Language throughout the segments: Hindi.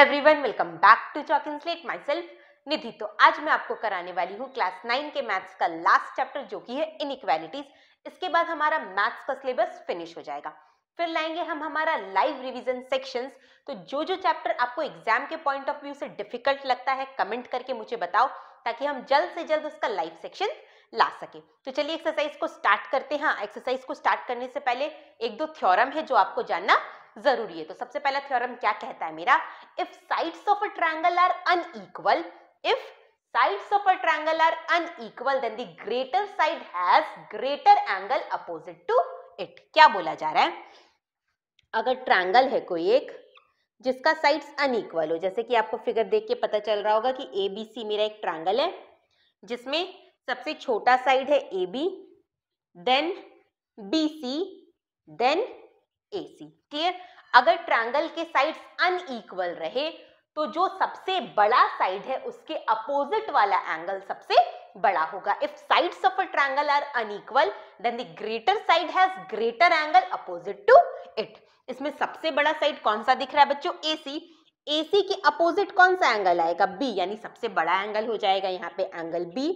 Everyone welcome back to chocolate myself Nidhi तो आज मैं आपको कराने वाली हूँ क्लास नाइन के मैथ्स का लास्ट चैप्टर जो कि है इनइक्वालिटीज इसके बाद हमारा मैथ्स का सिलेबस फिनिश हो जाएगा फिर लाएंगे हम हमारा लाइव रिवीजन सेक्शंस तो जो जो चैप्टर आपको एग्जाम के पॉइंट ऑफ व्यू से डिफिकल्ट लगता है कमेंट करके मुझे बताओ ताकि हम जल्द से जल्द उसका लाइव सेक्शन ला सके तो चलिए एक्सरसाइज को स्टार्ट करते हैं एक्सरसाइज हाँ, को स्टार्ट करने से पहले एक दो थ्योरम है जो आपको जानना जरूरी है तो सबसे पहला थ्योरम क्या कहता है मेरा if sides of a triangle are unequal if sides of a triangle are unequal then the greater side has greater angle opposite to it क्या बोला जा रहा है अगर ट्रायंगल है कोई एक जिसका साइड्स अनइक्वल हो जैसे कि आपको फिगर देख के पता चल रहा होगा कि ए बी सी मेरा एक ट्रायंगल है जिसमें सबसे छोटा साइड है A B then B C then AC clear अगर ट्रायंगल के साइड्स अनईक्वल रहे तो जो सबसे बड़ा साइड है उसके अपोजिट वाला एंगल सबसे बड़ा होगा if sides of a triangle are unequal then the greater side has greater angle opposite to it इसमें सबसे बड़ा साइड कौन सा दिख रहा है बच्चों एसी एसी के अपोजिट कौन सा एंगल आएगा बी यानी सबसे बड़ा एंगल हो जाएगा यहाँ पे एंगल बी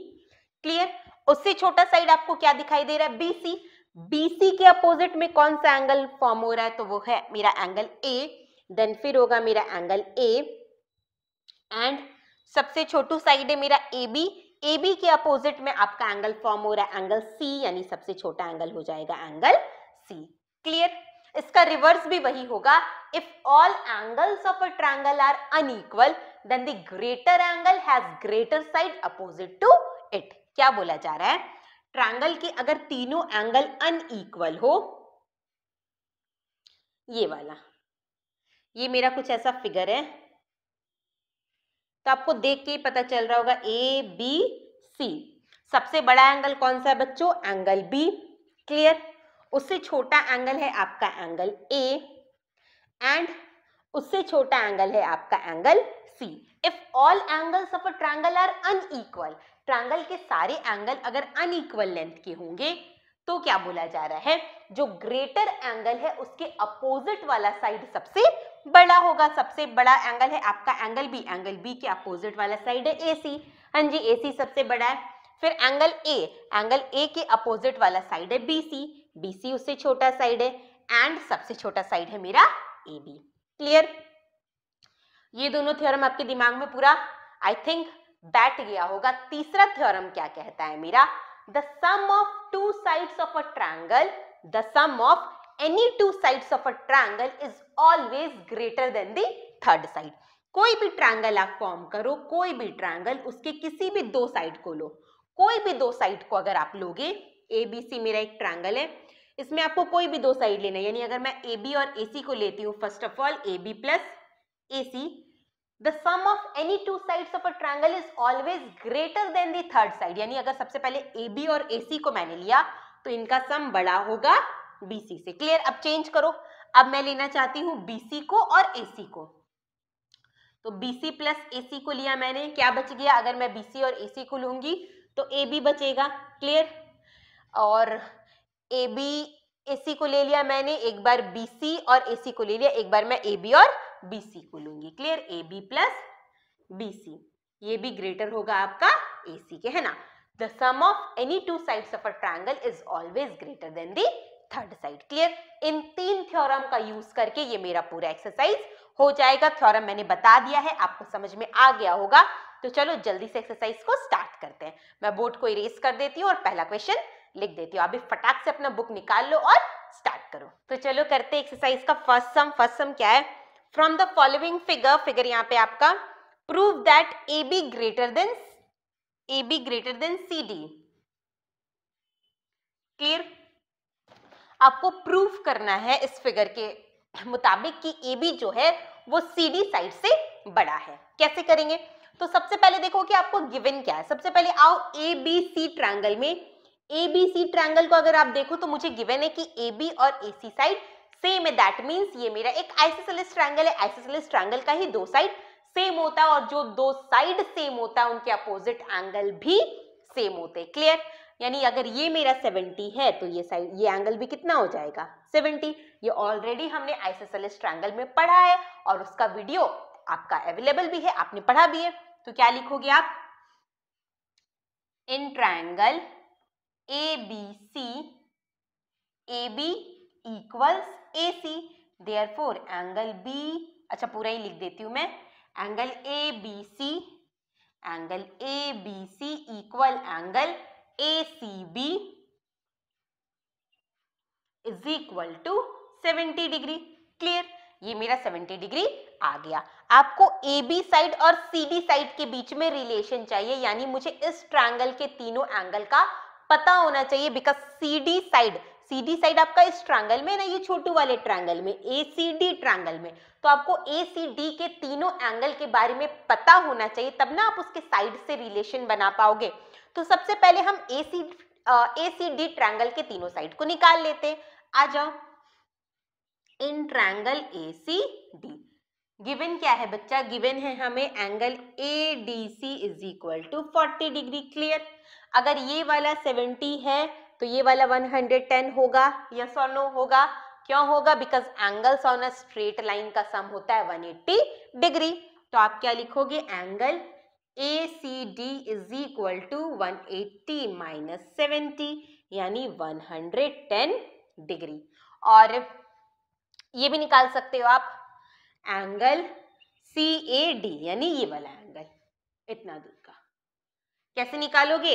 क्लियर उससे छोटा साइड आपको क्या दिखाई दे रहा है बीसी बीसी के अपोजिट में कौन सा एंगल फॉर्म हो रहा है तो वो है मेरा एंगल ए देन फिर होगा मेरा एंगल ए एंड सबसे छोटू साइड है मेरा ए बी ए बी के अपोजिट में आपका एंगल फॉर्म हो रहा है एंगल सी यानी सबसे छोटा एंगल हो जाएगा एंगल सी क्लियर इसका रिवर्स भी वही होगा if all angles of a triangle are unequal then the greater angle has greater side opposite to it क्या बोला जा रहा है ट्रायंगल के अगर तीनों एंगल अनईक्वल हो ये वाला ये मेरा कुछ ऐसा फिगर है तो आपको देख के ही पता चल रहा होगा ए बी सी सबसे बड़ा एंगल कौन सा है बच्चों एंगल बी क्लियर उससे छोटा एंगल है आपका एंगल ए एंड उससे छोटा एंगल है आपका angle C if all angles of a triangle are unequal triangle के सारे एंगल अगर अनइक्वल लेंथ के होंगे तो क्या बोला जा रहा है जो ग्रेटर एंगल है उसके अपोजिट वाला साइड सबसे बड़ा होगा सबसे बड़ा एंगल है आपका एंगल बी एंगल बी के अपोजिट वाला साइड है ए सी हाँ जी ए सी सबसे बड़ा है फिर एंगल ए एंगल ए के अपोजिट वाला साइड है बी सी बी सी उससे छोटा साइड है एंड सबसे छोटा साइड है मेरा ए बी क्लियर ये दोनों थ्योरम आपके दिमाग में पूरा आई थिंक बैठ गया होगा तीसरा थ्योरम क्या कहता है मेरा the sum of two sides of a triangle the sum of any two sides of a triangle is always greater than the third side कोई भी ट्रायंगल आप फॉर्म करो कोई भी ट्रायंगल उसके किसी भी दो साइड को लो कोई भी दो साइड को अगर आप लोगे ए बी सी मेरा एक ट्रायंगल है इसमें आपको कोई भी दो साइड लेना है यानी अगर मैं ए बी और ए सी को लेती हूँ first of all A B plus A C the sum of any two sides of a triangle is always greater than the third side यानी अगर सबसे पहले ए बी और ए सी को मैंने लिया तो इनका सम बड़ा होगा बी सी से क्लियर अब चेंज करो अब मैं लेना चाहती हूँ बी सी को और ए सी को तो बी सी प्लस ए सी को लिया मैंने क्या बच गया अगर मैं बी सी और ए सी को लूंगी तो ए बी बचेगा क्लियर और ए बी ए सी को ले लिया मैंने एक बार बी सी और ए सी को ले लिया एक बार मैं ए बी और बी सी को लूंगी clear A B plus B C ये भी ग्रेटर होगा आपका ए सी के है ना the sum of any two side of a triangle is always greater than the third side clear इन तीन थ्योरम का यूज करके ये मेरा पूरा एक्सरसाइज हो जाएगा थ्योरम मैंने बता दिया है आपको समझ में आ गया होगा तो चलो जल्दी से एक्सरसाइज को स्टार्ट करते हैं मैं बोर्ड को इरेज कर देती हूँ और पहला क्वेश्चन लिख देती हूँ अभी फटाक से अपना बुक निकाल लो और स्टार्ट करो तो चलो करते एक्सरसाइज का फर्स्ट सम फर्स्ट सम क्या है from the following figure figure यहाँ पे आपका prove that A B greater than A B greater than C D clear आपको प्रूफ करना है इस फिगर के मुताबिक कि ए बी जो है वो सी डी साइड से बड़ा है कैसे करेंगे तो सबसे पहले देखो कि आपको गिवन क्या है सबसे पहले आओ ए बी सी ट्रायंगल में ए बी सी ट्रायंगल को अगर आप देखो तो मुझे गिवन है कि ए बी और ए सी साइड सेम है दैट मीन्स ये मेरा एक आइसोसेलिस ट्रायंगल है आइसोसेलिस ट्रायंगल का ही दो साइड सेम होता है और जो दो साइड सेम होता है उनके अपोजिट एंगल भी सेम होते क्लियर यानी अगर ये मेरा 70 है तो ये साइड ये एंगल भी कितना हो जाएगा 70 ये ऑलरेडी हमने आइसोसेलिस ट्रायंगल में पढ़ा है और उसका वीडियो आपका अवेलेबल भी है आपने पढ़ा भी है तो क्या लिखोगे आप in triangle A B C A B equals A C therefore angle B अच्छा पूरा ही लिख देती हूँ मैं angle A B C angle A B C equal angle A C B is equal to seventy degree clear ये मेरा सेवेंटी डिग्री आ गया आपको ए बी साइड और सी डी साइड के बीच में रिलेशन चाहिए यानी मुझे इस ट्रायंगल के तीनों एंगल का पता होना चाहिए because C D side CD side आपका इस ट्रायंगल में ना ये छोटू वाले ट्रायंगल में ए सी डी ट्रायंगल में तो आपको ए सी डी के तीनों एंगल के बारे में पता होना चाहिए तब ना आप उसके साइड से रिलेशन बना पाओगे तो सबसे पहले हम ए C A C D triangle के तीनों साइड को निकाल लेते आ जाओ in triangle A C D given क्या है बच्चा गिवन है हमें angle A D C is equal to forty degree clear अगर ये वाला सेवेंटी है तो ये वाला 110 होगा या और नो होगा क्यों होगा because angles on a straight line का सम होता है 180 डिग्री तो आप क्या लिखोगे angle A C D is equal to one eighty minus seventy यानी वन हंड्रेड टेन डिग्री और ये भी निकाल सकते हो आप एंगल सी ए डी यानी ये वाला एंगल इतना दूर का कैसे निकालोगे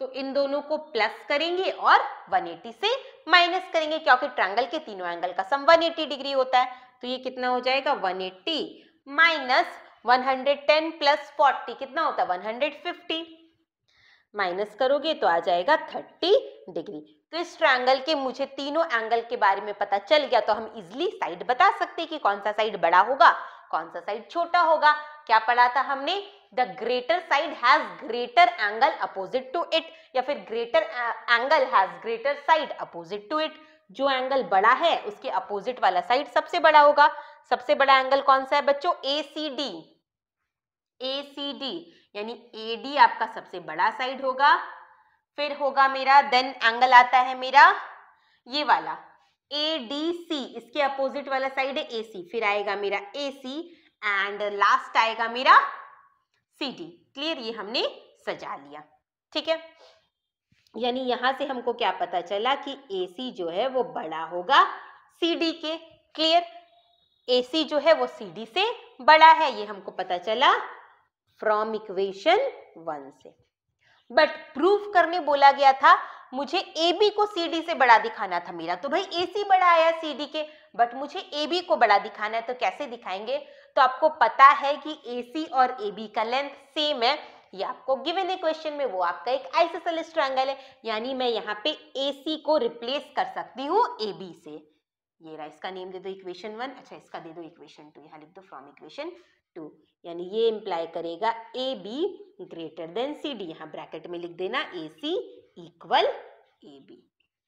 तो इन दोनों को प्लस करेंगे और 180 से माइनस करेंगे क्योंकि ट्रायंगल के तीनों एंगल का सम 180 डिग्री होता है तो ये कितना हो जाएगा 180 eighty minus one plus forty कितना होता है 150 माइनस करोगे तो आ जाएगा 30 डिग्री तो इस ट्रायंगल के मुझे तीनों एंगल के बारे में पता चल गया तो हम इजली साइड बता सकते हैं कि कौन सा साइड बड़ा होगा कौन सा साइड छोटा होगा क्या पढ़ा था हमने the greater side has greater angle opposite to it या फिर greater angle has greater side opposite to it जो एंगल बड़ा है उसके अपोजिट वाला साइड सबसे बड़ा होगा सबसे बड़ा एंगल कौन सा है बच्चों ए C D A C D यानी ए डी आपका सबसे बड़ा साइड होगा फिर होगा मेरा देन एंगल आता है मेरा ये वाला ए डी सी इसके अपोजिट वाला साइड है ए सी फिर आएगा मेरा ए सी एंड लास्ट आएगा मेरा सी डी क्लियर ये हमने सजा लिया ठीक है यानी यहां से हमको क्या पता चला कि ए जो है वो बड़ा होगा सी डी के क्लियर ए जो है वो सी डी से बड़ा है ये हमको पता चला फ्रॉम इक्वेशन वन से बट प्रूफ करने बोला गया था मुझे ए बी को सी डी से बड़ा दिखाना था मेरा तो भाई ए सी बड़ा आया सी डी के बट मुझे ए बी को बड़ा दिखाना है तो कैसे दिखाएंगे तो आपको पता है कि ए और ए का लेंथ सेम है ये आपको गिवन है क्वेश्चन में वो आपका एक आइसोसेलिस ट्रायंगल है यानी मैं यहाँ पे ए को रिप्लेस कर सकती हूँ ए से ये रहा इसका नेम दे दो इक्वेशन वन अच्छा इसका दे दो इक्वेशन टू यहाँ लिख दो फ्रॉम इक्वेशन टू यानी ये इम्प्लाई करेगा A B greater than C D यहाँ ब्रैकेट में लिख देना A C equal A B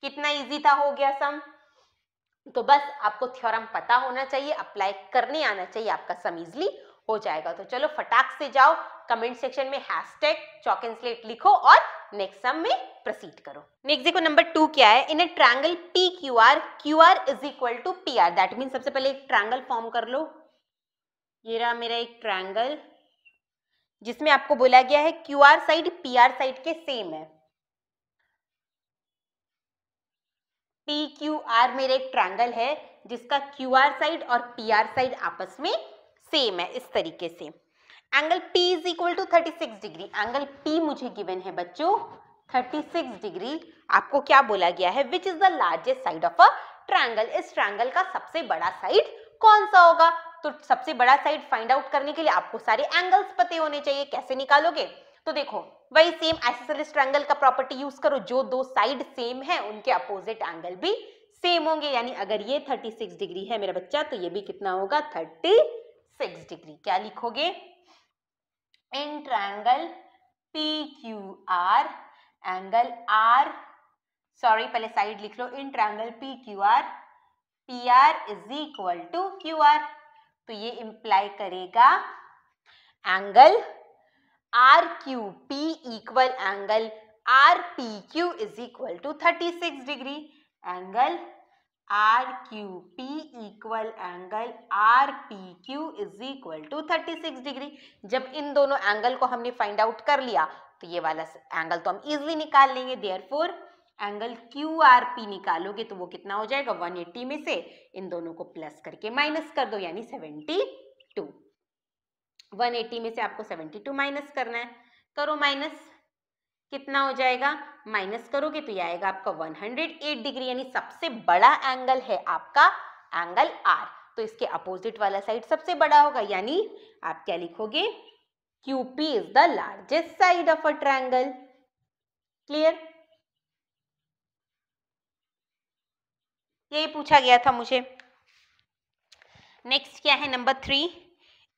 कितना इजी था हो गया सम तो बस आपको थ्योरम पता होना चाहिए अप्लाई करने आना चाहिए आपका सम इजली हो जाएगा तो चलो फटाक से जाओ कमेंट सेक्शन में हैशटैग चॉक एंड स्लेट लिखो और नेक्स्ट सम में प्रोसीड करो नेक्स्ट देखो नंबर टू क्या है in a triangle P Q R Q R is equal to P R that mean सबसे पहले एक ट्रायंगल फॉर्म कर लो ये रहा मेरा एक ट्रायंगल जिसमें आपको बोला गया है Q R side P R side के सेम है पी क्यू आर मेरा एक ट्रायंगल है जिसका क्यू आर साइड और पी आर साइड आपस में सेम है इस तरीके से angle P is equal to thirty six degree angle P मुझे गिवन है बच्चों थर्टी सिक्स डिग्री आपको क्या बोला गया है which is the largest side of a triangle इस ट्रायंगल का सबसे बड़ा साइड कौन सा होगा तो सबसे बड़ा साइड फाइंड आउट करने के लिए आपको सारे एंगल्स पते होने चाहिए कैसे निकालोगे तो देखो वही सेम एसेसरी ट्रायंगल का प्रॉपर्टी यूज करो जो दो साइड सेम है उनके अपोजिट एंगल भी सेम होंगे यानी अगर ये 36 डिग्री है मेरा बच्चा तो ये भी कितना होगा 36 डिग्री क्या लिखोगे in triangle P Q R angle R sorry पहले साइड लिख लो in triangle P Q R P R is equal to Q R तो ये इंप्लाई करेगा angle R Q P equal angle R P Q is equal to thirty six degree angle R Q P equal angle R P Q is equal to thirty six degree जब इन दोनों एंगल को हमने फाइंड आउट कर लिया तो ये वाला एंगल तो हम इजिली निकाल लेंगे therefore angle Q R P निकालोगे तो वो कितना हो जाएगा 180 में से इन दोनों को प्लस करके माइनस कर दो यानी 72 180 में से आपको सेवेंटी टू माइनस करना है करो माइनस कितना हो जाएगा माइनस करोगे तो ये आएगा आपका 108 डिग्री यानी सबसे बड़ा एंगल है आपका एंगल आर तो इसके अपोजिट वाला साइड सबसे बड़ा होगा यानी आप क्या लिखोगे QP is the largest side of a triangle clear यही पूछा गया था मुझे नेक्स्ट क्या है number three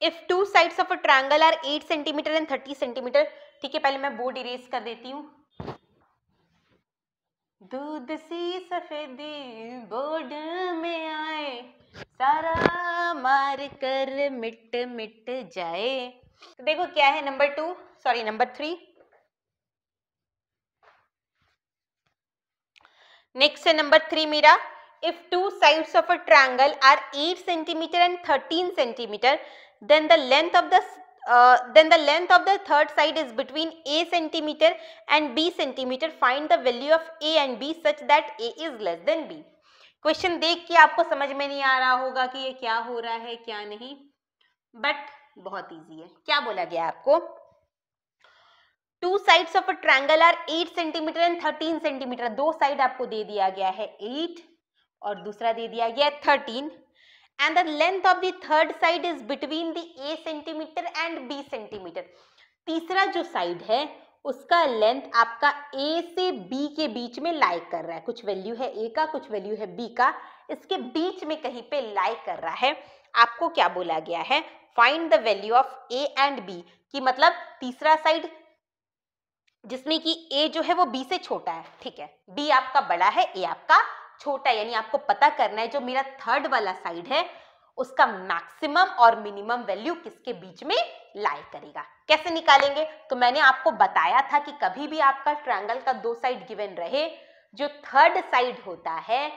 if two sides of a triangle are 8 centimetre and 30 centimetre ठीक है पहले मैं बोर्ड इरेज कर देती हूँ दूध सी सफेदी बोर्ड में आए सारा मार कर मिट मिट जाए तो देखो क्या है number two sorry number three next है नंबर थ्री मेरा if two sides of a triangle are 8 centimetre and 13 centimetre then the length of the uh, then the length of the third side is between a centimeter and b centimeter find the value of a and b such that a is less than b question देख के आपको समझ में नहीं आ रहा होगा कि ये क्या हो रहा है क्या नहीं बट बहुत इजी है क्या बोला गया आपको two sides of a triangle are 8 centimetre and 13 centimetre दो साइड आपको दे दिया गया है 8 और दूसरा दे दिया गया है and the length of the third side is between the a centimeter and b centimeter तीसरा जो साइड है उसका लेंथ आपका a से b के बीच में लाई कर रहा है कुछ वैल्यू है a का कुछ वैल्यू है b का इसके बीच में कहीं पे लाइक कर रहा है आपको क्या बोला गया है find the value of a and b कि मतलब तीसरा साइड जिसमें कि ए जो है वो बी से छोटा है ठीक है बी आपका बड़ा है ए आपका छोटा यानी आपको पता करना है जो मेरा थर्ड वाला साइड है उसका मैक्सिमम और मिनिमम वैल्यू किसके बीच में लाई करेगा कैसे निकालेंगे तो मैंने आपको बताया था कि कभी भी आपका ट्रायंगल का दो साइड गिवन रहे जो थर्ड साइड होता है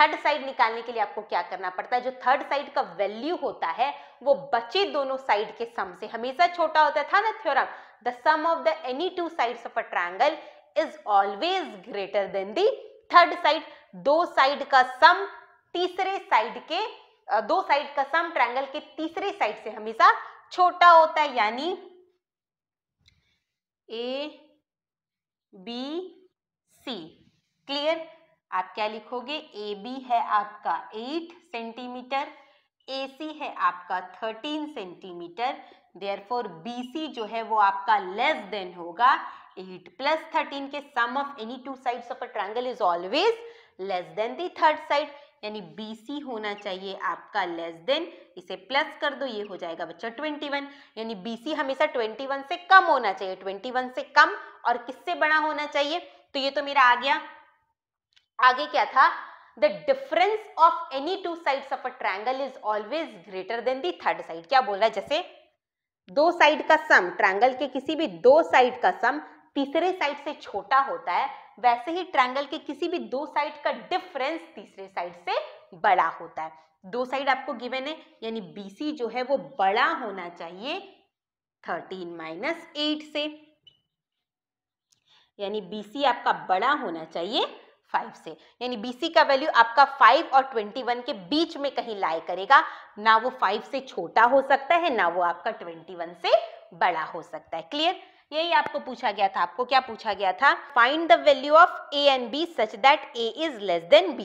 थर्ड साइड निकालने के लिए आपको क्या करना पड़ता है जो थर्ड साइड का वैल्यू होता है वो बचे दोनों साइड के सम से हमेशा छोटा होता था ना theorem the sum of the any two sides of a triangle is always greater than the third side दो साइड का सम तीसरे साइड के दो साइड का सम ट्रायंगल के तीसरे साइड से हमेशा छोटा होता है यानी ए बी सी क्लियर आप क्या लिखोगे ए बी है आपका एट सेंटीमीटर ए सी है आपका thirteen centimetre therefore B C जो है वो आपका लेस देन होगा 8 plus 13 के sum of any two sides of a triangle is always less than the third side यानी BC होना चाहिए आपका लेस देन इसे प्लस कर दो ये हो जाएगा बच्चों 21 यानी BC हमेशा 21 से कम होना चाहिए 21 से कम और किससे बड़ा होना चाहिए तो ये तो मेरा आ गया आगे क्या था The difference of any two sides of a triangle is always greater than the third side. क्या बोल रहा है जैसे दो साइड का सम ट्रायंगल के किसी भी दो साइड का सम तीसरे साइड से छोटा होता है वैसे ही ट्रायंगल के किसी भी दो साइड का डिफरेंस तीसरे साइड से बड़ा होता है दो साइड आपको गिवन है यानी BC जो है वो बड़ा होना चाहिए 13 माइनस एट से यानी BC आपका बड़ा होना चाहिए 5 से यानी BC का वैल्यू आपका 5 और 21 के बीच में कहीं लाए करेगा ना वो 5 से छोटा हो सकता है ना वो आपका 21 से बड़ा हो सकता है क्लियर यही आपको पूछा गया था आपको क्या पूछा गया था find the value of A and B such that A is less than B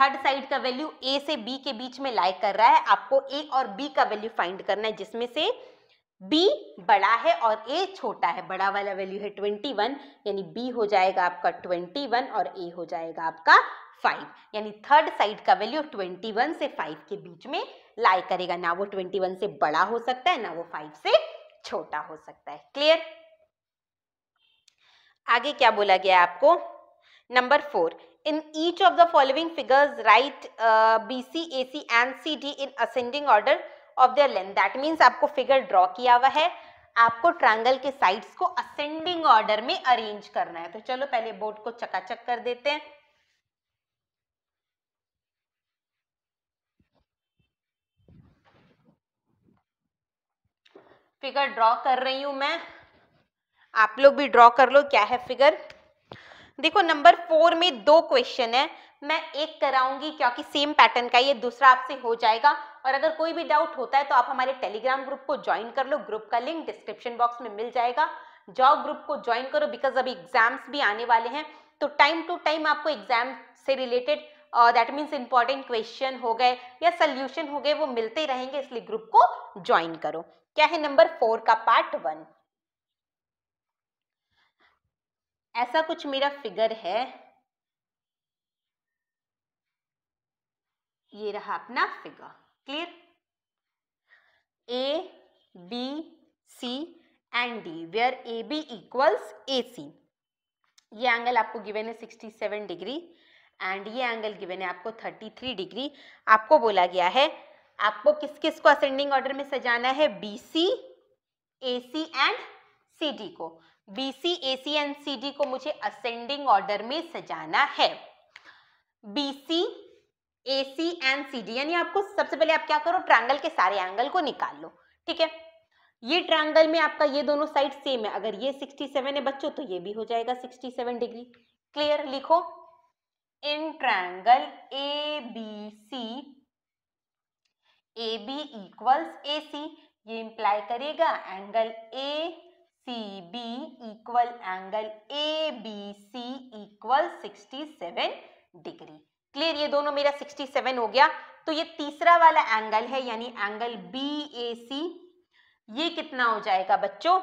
third side का वैल्यू ए से बी के बीच में लाइक कर रहा है आपको ए और बी का वैल्यू फाइंड करना है जिसमें से बी बड़ा है और ए छोटा है बड़ा वाला वैल्यू है ट्वेंटी वन यानी बी हो जाएगा आपका ट्वेंटी वन और ए हो जाएगा आपका फाइव यानी थर्ड साइड का वैल्यू ट्वेंटी वन से फाइव के बीच में लाई करेगा ना वो ट्वेंटी वन से बड़ा हो सकता है ना वो फाइव से छोटा हो सकता है क्लियर आगे क्या बोला गया आपको number four in each of the following figures right B C A C and C D in ascending order of their length that means आपको फिगर ड्रॉ किया हुआ है आपको ट्रायंगल के साइड्स को असेंडिंग ऑर्डर में अरेंज करना है तो चलो पहले बोर्ड को चकाचक कर देते हैं फिगर ड्रॉ कर रही हूं मैं आप लोग भी ड्रॉ कर लो क्या है फिगर देखो नंबर फोर में दो क्वेश्चन है मैं एक कराऊंगी क्योंकि सेम पैटर्न का ये दूसरा आपसे हो जाएगा और अगर कोई भी डाउट होता है तो आप हमारे टेलीग्राम ग्रुप को ज्वाइन कर लो ग्रुप का लिंक डिस्क्रिप्शन बॉक्स में मिल जाएगा जाओ ग्रुप को ज्वाइन करो बिकॉज अभी एग्जाम्स भी आने वाले हैं तो टाइम टू टाइम आपको एग्जाम से related that means important question हो गए या सल्यूशन हो गए वो मिलते रहेंगे इसलिए ग्रुप को ज्वाइन करो क्या है नंबर फोर का पार्ट वन ऐसा कुछ मेरा फिगर है ये रहा अपना figure clear A B C and D where A B equals A C ये एंगल आपको गिवन है 67 डिग्री एंड ये एंगल गिवन है आपको 33 डिग्री आपको बोला गया है आपको किस किस को असेंडिंग ऑर्डर में सजाना है B C A C and C D को B C A C and C D को मुझे असेंडिंग ऑर्डर में सजाना है B C A C and C D यानी आपको सबसे पहले आप क्या करो ट्रायंगल के सारे एंगल को निकाल लो ठीक है ये ट्रायंगल में आपका ये दोनों साइड सेम है अगर ये 67 है बच्चों तो ये भी हो जाएगा 67 डिग्री क्लियर लिखो in triangle A B C A B equals A C ये इंप्लाई करेगा angle A C B equal angle A B C equal sixty seven degree clear ये दोनों मेरा सिक्सटी सेवन हो गया तो ये तीसरा वाला एंगल है यानी एंगल बी ए सी ये कितना हो जाएगा बच्चों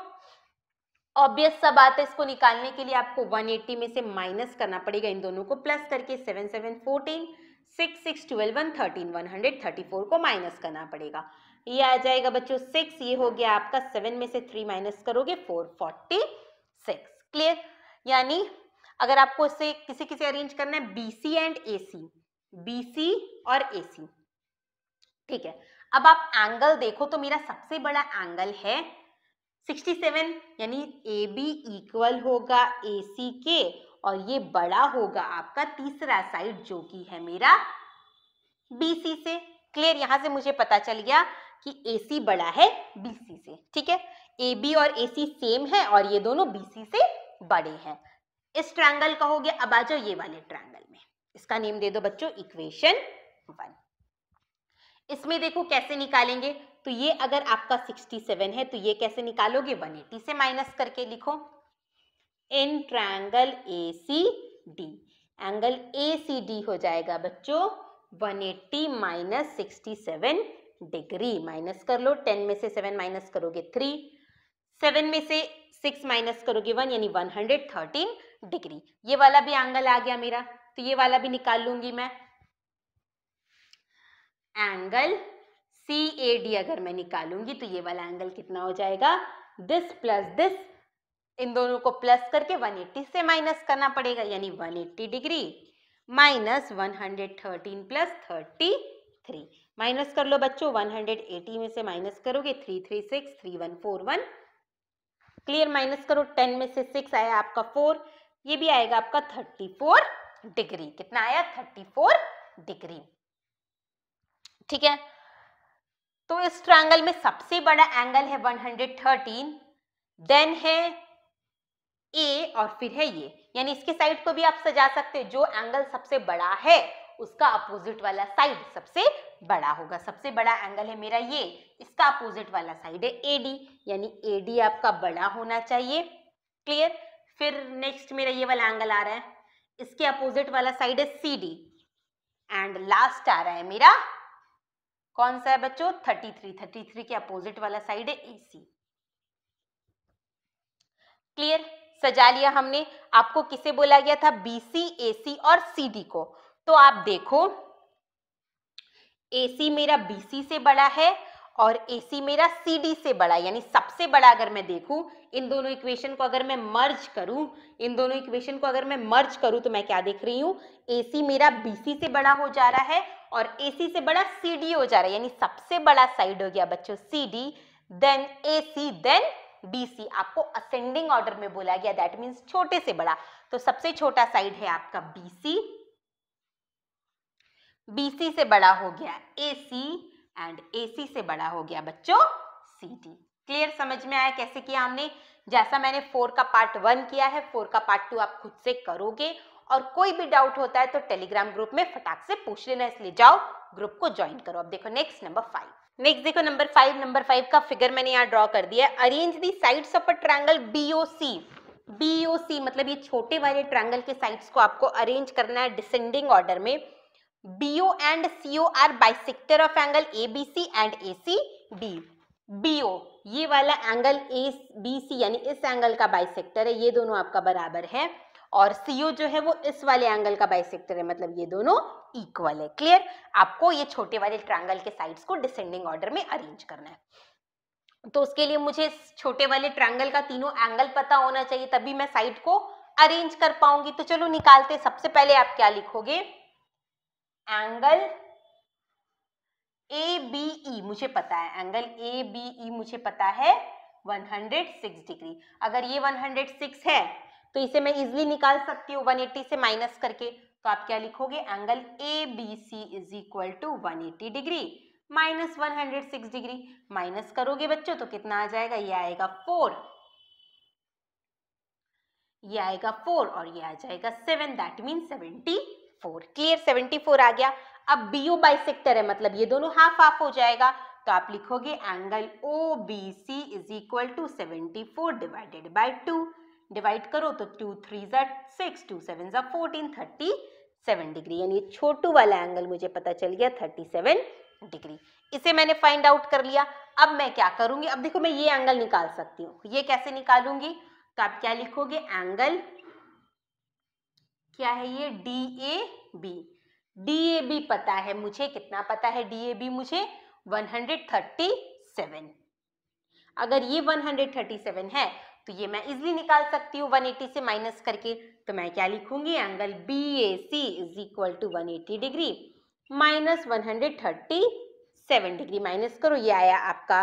ऑब्वियस सा बात है इसको निकालने के लिए आपको 180 में से माइनस करना पड़ेगा इन दोनों को प्लस करके 7 7 14 6 6 12 1 13 134 को माइनस करना पड़ेगा ये आ जाएगा बच्चों सिक्स ये हो गया आपका सेवन में से थ्री माइनस करोगे फोर फोर्टी सिक्स क्लियर यानी अगर आपको इसे किसी किसी अरेंज करना है बीसी एंड एसी बीसी और एसी ठीक है अब आप एंगल देखो तो मेरा सबसे बड़ा एंगल है 67 यानी ए बी इक्वल होगा ए सी के और ये बड़ा होगा आपका तीसरा साइड जो कि है मेरा बी सी से क्लियर यहां से मुझे पता चल गया कि सी बड़ा है BC से ठीक है बी और सी सेम है और ये दोनों सी से बड़े हैं इस ट्रायंगल का हो गया अब आ जाओ ये वाले ट्रायंगल में इसका नेम दे दो बच्चों इक्वेशन वन इसमें देखो कैसे निकालेंगे तो ये अगर आपका 67 है तो ये कैसे निकालोगे 180 से माइनस करके लिखो in triangle A C D angle A C D हो जाएगा बच्चों 180 eighty minus sixty seven degree minus कर लो टेन में से सेवन माइनस करोगे थ्री सेवन में से सिक्स माइनस करोगे वन यानी वन हंड्रेड थर्टीन डिग्री ये वाला भी एंगल आ गया मेरा तो ये वाला भी निकाल लूंगी मैं एंगल सी ए डी अगर मैं निकालूंगी तो ये वाला एंगल कितना हो जाएगा दिस प्लस दिस इन दोनों को प्लस करके 180 से माइनस करना पड़ेगा यानी 180 डिग्री माइनस 113 प्लस 33 माइनस कर लो बच्चों 180 में से माइनस करोगे थ्री थ्री क्लियर माइनस करो 10 में से 6 आया आपका 4 ये भी आएगा आपका 34 डिग्री कितना आया 34 डिग्री ठीक है तो इस ट्रायंगल में सबसे बड़ा एंगल है 113 देन है ए और फिर है ये यानी इसके साइड को भी आप सजा सकते हैं जो एंगल सबसे बड़ा है उसका अपोजिट वाला साइड सबसे बड़ा होगा सबसे बड़ा एंगल है मेरा ये इसका अपोजिट वाला साइड है ए यानी ए आपका बड़ा होना चाहिए क्लियर फिर नेक्स्ट मेरा ये वाला एंगल आ रहा है इसके अपोजिट वाला साइड है सी डी एंड लास्ट आ रहा है मेरा कौन सा है बच्चों थर्टी थ्री थर्टी थ्री के अपोजिट वाला साइड है ए सी क्लियर सजा लिया हमने आपको किसे बोला गया था बी सी ए सी और सी डी को तो आप देखो एसी मेरा बीसी से बड़ा है और एसी मेरा सीडी से बड़ा यानी सबसे बड़ा अगर मैं देखूं इन दोनों इक्वेशन को अगर मैं मर्ज करूं इन दोनों इक्वेशन को अगर मैं मर्ज करूं तो मैं क्या देख रही हूं एसी मेरा बीसी से बड़ा हो जा रहा है और एसी से बड़ा सीडी हो जा रहा है यानी सबसे बड़ा साइड हो गया बच्चों CD then AC then BC आपको असेंडिंग ऑर्डर में बोला गया दैट मीन्स छोटे से बड़ा तो सबसे छोटा साइड है आपका बीसी बीसी से बड़ा हो गया सी एंड एसी से बड़ा हो गया बच्चों सीडी क्लियर समझ में आया कैसे किया हमने जैसा मैंने फोर का पार्ट वन किया है फोर का पार्ट टू आप खुद से करोगे और कोई भी डाउट होता है तो टेलीग्राम ग्रुप में फटाक से पूछ लेना इसलिए जाओ ग्रुप को ज्वाइन करो अब देखो नेक्स्ट नंबर फाइव नेक्स्ट देखो नंबर फाइव नंबर फाइव का फिगर मैंने यहाँ ड्रॉ कर दिया है arrange the sides of a triangle BOC BOC मतलब ये छोटे वाले ट्रायंगल के साइड्स को आपको अरेंज करना है डिसेंडिंग ऑर्डर में BO and CO are bisector of angle ABC and ACD. BO ये वाला एंगल ए बी सी यानी इस एंगल का बाइसेक्टर है ये दोनों आपका बराबर है और सीओ जो है वो इस वाले एंगल का बाइसेक्टर है मतलब ये दोनों इक्वल है क्लियर आपको ये छोटे वाले ट्रायंगल के साइड्स को डिसेंडिंग ऑर्डर में अरेंज करना है तो उसके लिए मुझे छोटे वाले ट्रायंगल का तीनों एंगल पता होना चाहिए तभी मैं साइड को अरेंज कर पाऊंगी तो चलो निकालते सबसे पहले आप क्या लिखोगे एंगल ए बी ई मुझे पता है एंगल ए बी ई मुझे पता है 106 डिग्री अगर ये 106 है तो इसे मैं इजिली निकाल सकती हूँ 180 से माइनस करके तो आप क्या लिखोगे angle A B C is equal to one degree minus one hundred six degree minus करोगे बच्चों तो कितना आ जाएगा ये आएगा फोर ये आएगा फोर और ये आ जाएगा seven that mean seventy four clear seventy four आ गया अब बी ओ सेक्टर है मतलब ये दोनों हाफ हाफ हो जाएगा तो आप लिखोगे angle O B C is equal to seventy four divided by two divide करो तो टू थ्री ज़ा सिक्स टू सेवन ज़ा फोर्टीन थर्टी सेवन डिग्री यानी छोटू वाला एंगल मुझे पता चल गया थर्टी सेवन डिग्री इसे मैंने फाइंड आउट कर लिया अब मैं क्या करूंगी अब देखो मैं ये एंगल निकाल सकती हूँ ये कैसे निकालूंगी तो आप क्या लिखोगे एंगल क्या है ये D A B D A B पता है मुझे कितना पता है डी ए बी मुझे 137 अगर ये 137 है तो ये मैं इजली निकाल सकती हूँ 180 से माइनस करके तो मैं क्या लिखूंगी angle B A C is equal to one degree minus one hundred thirty seven degree minus करो ये आया आपका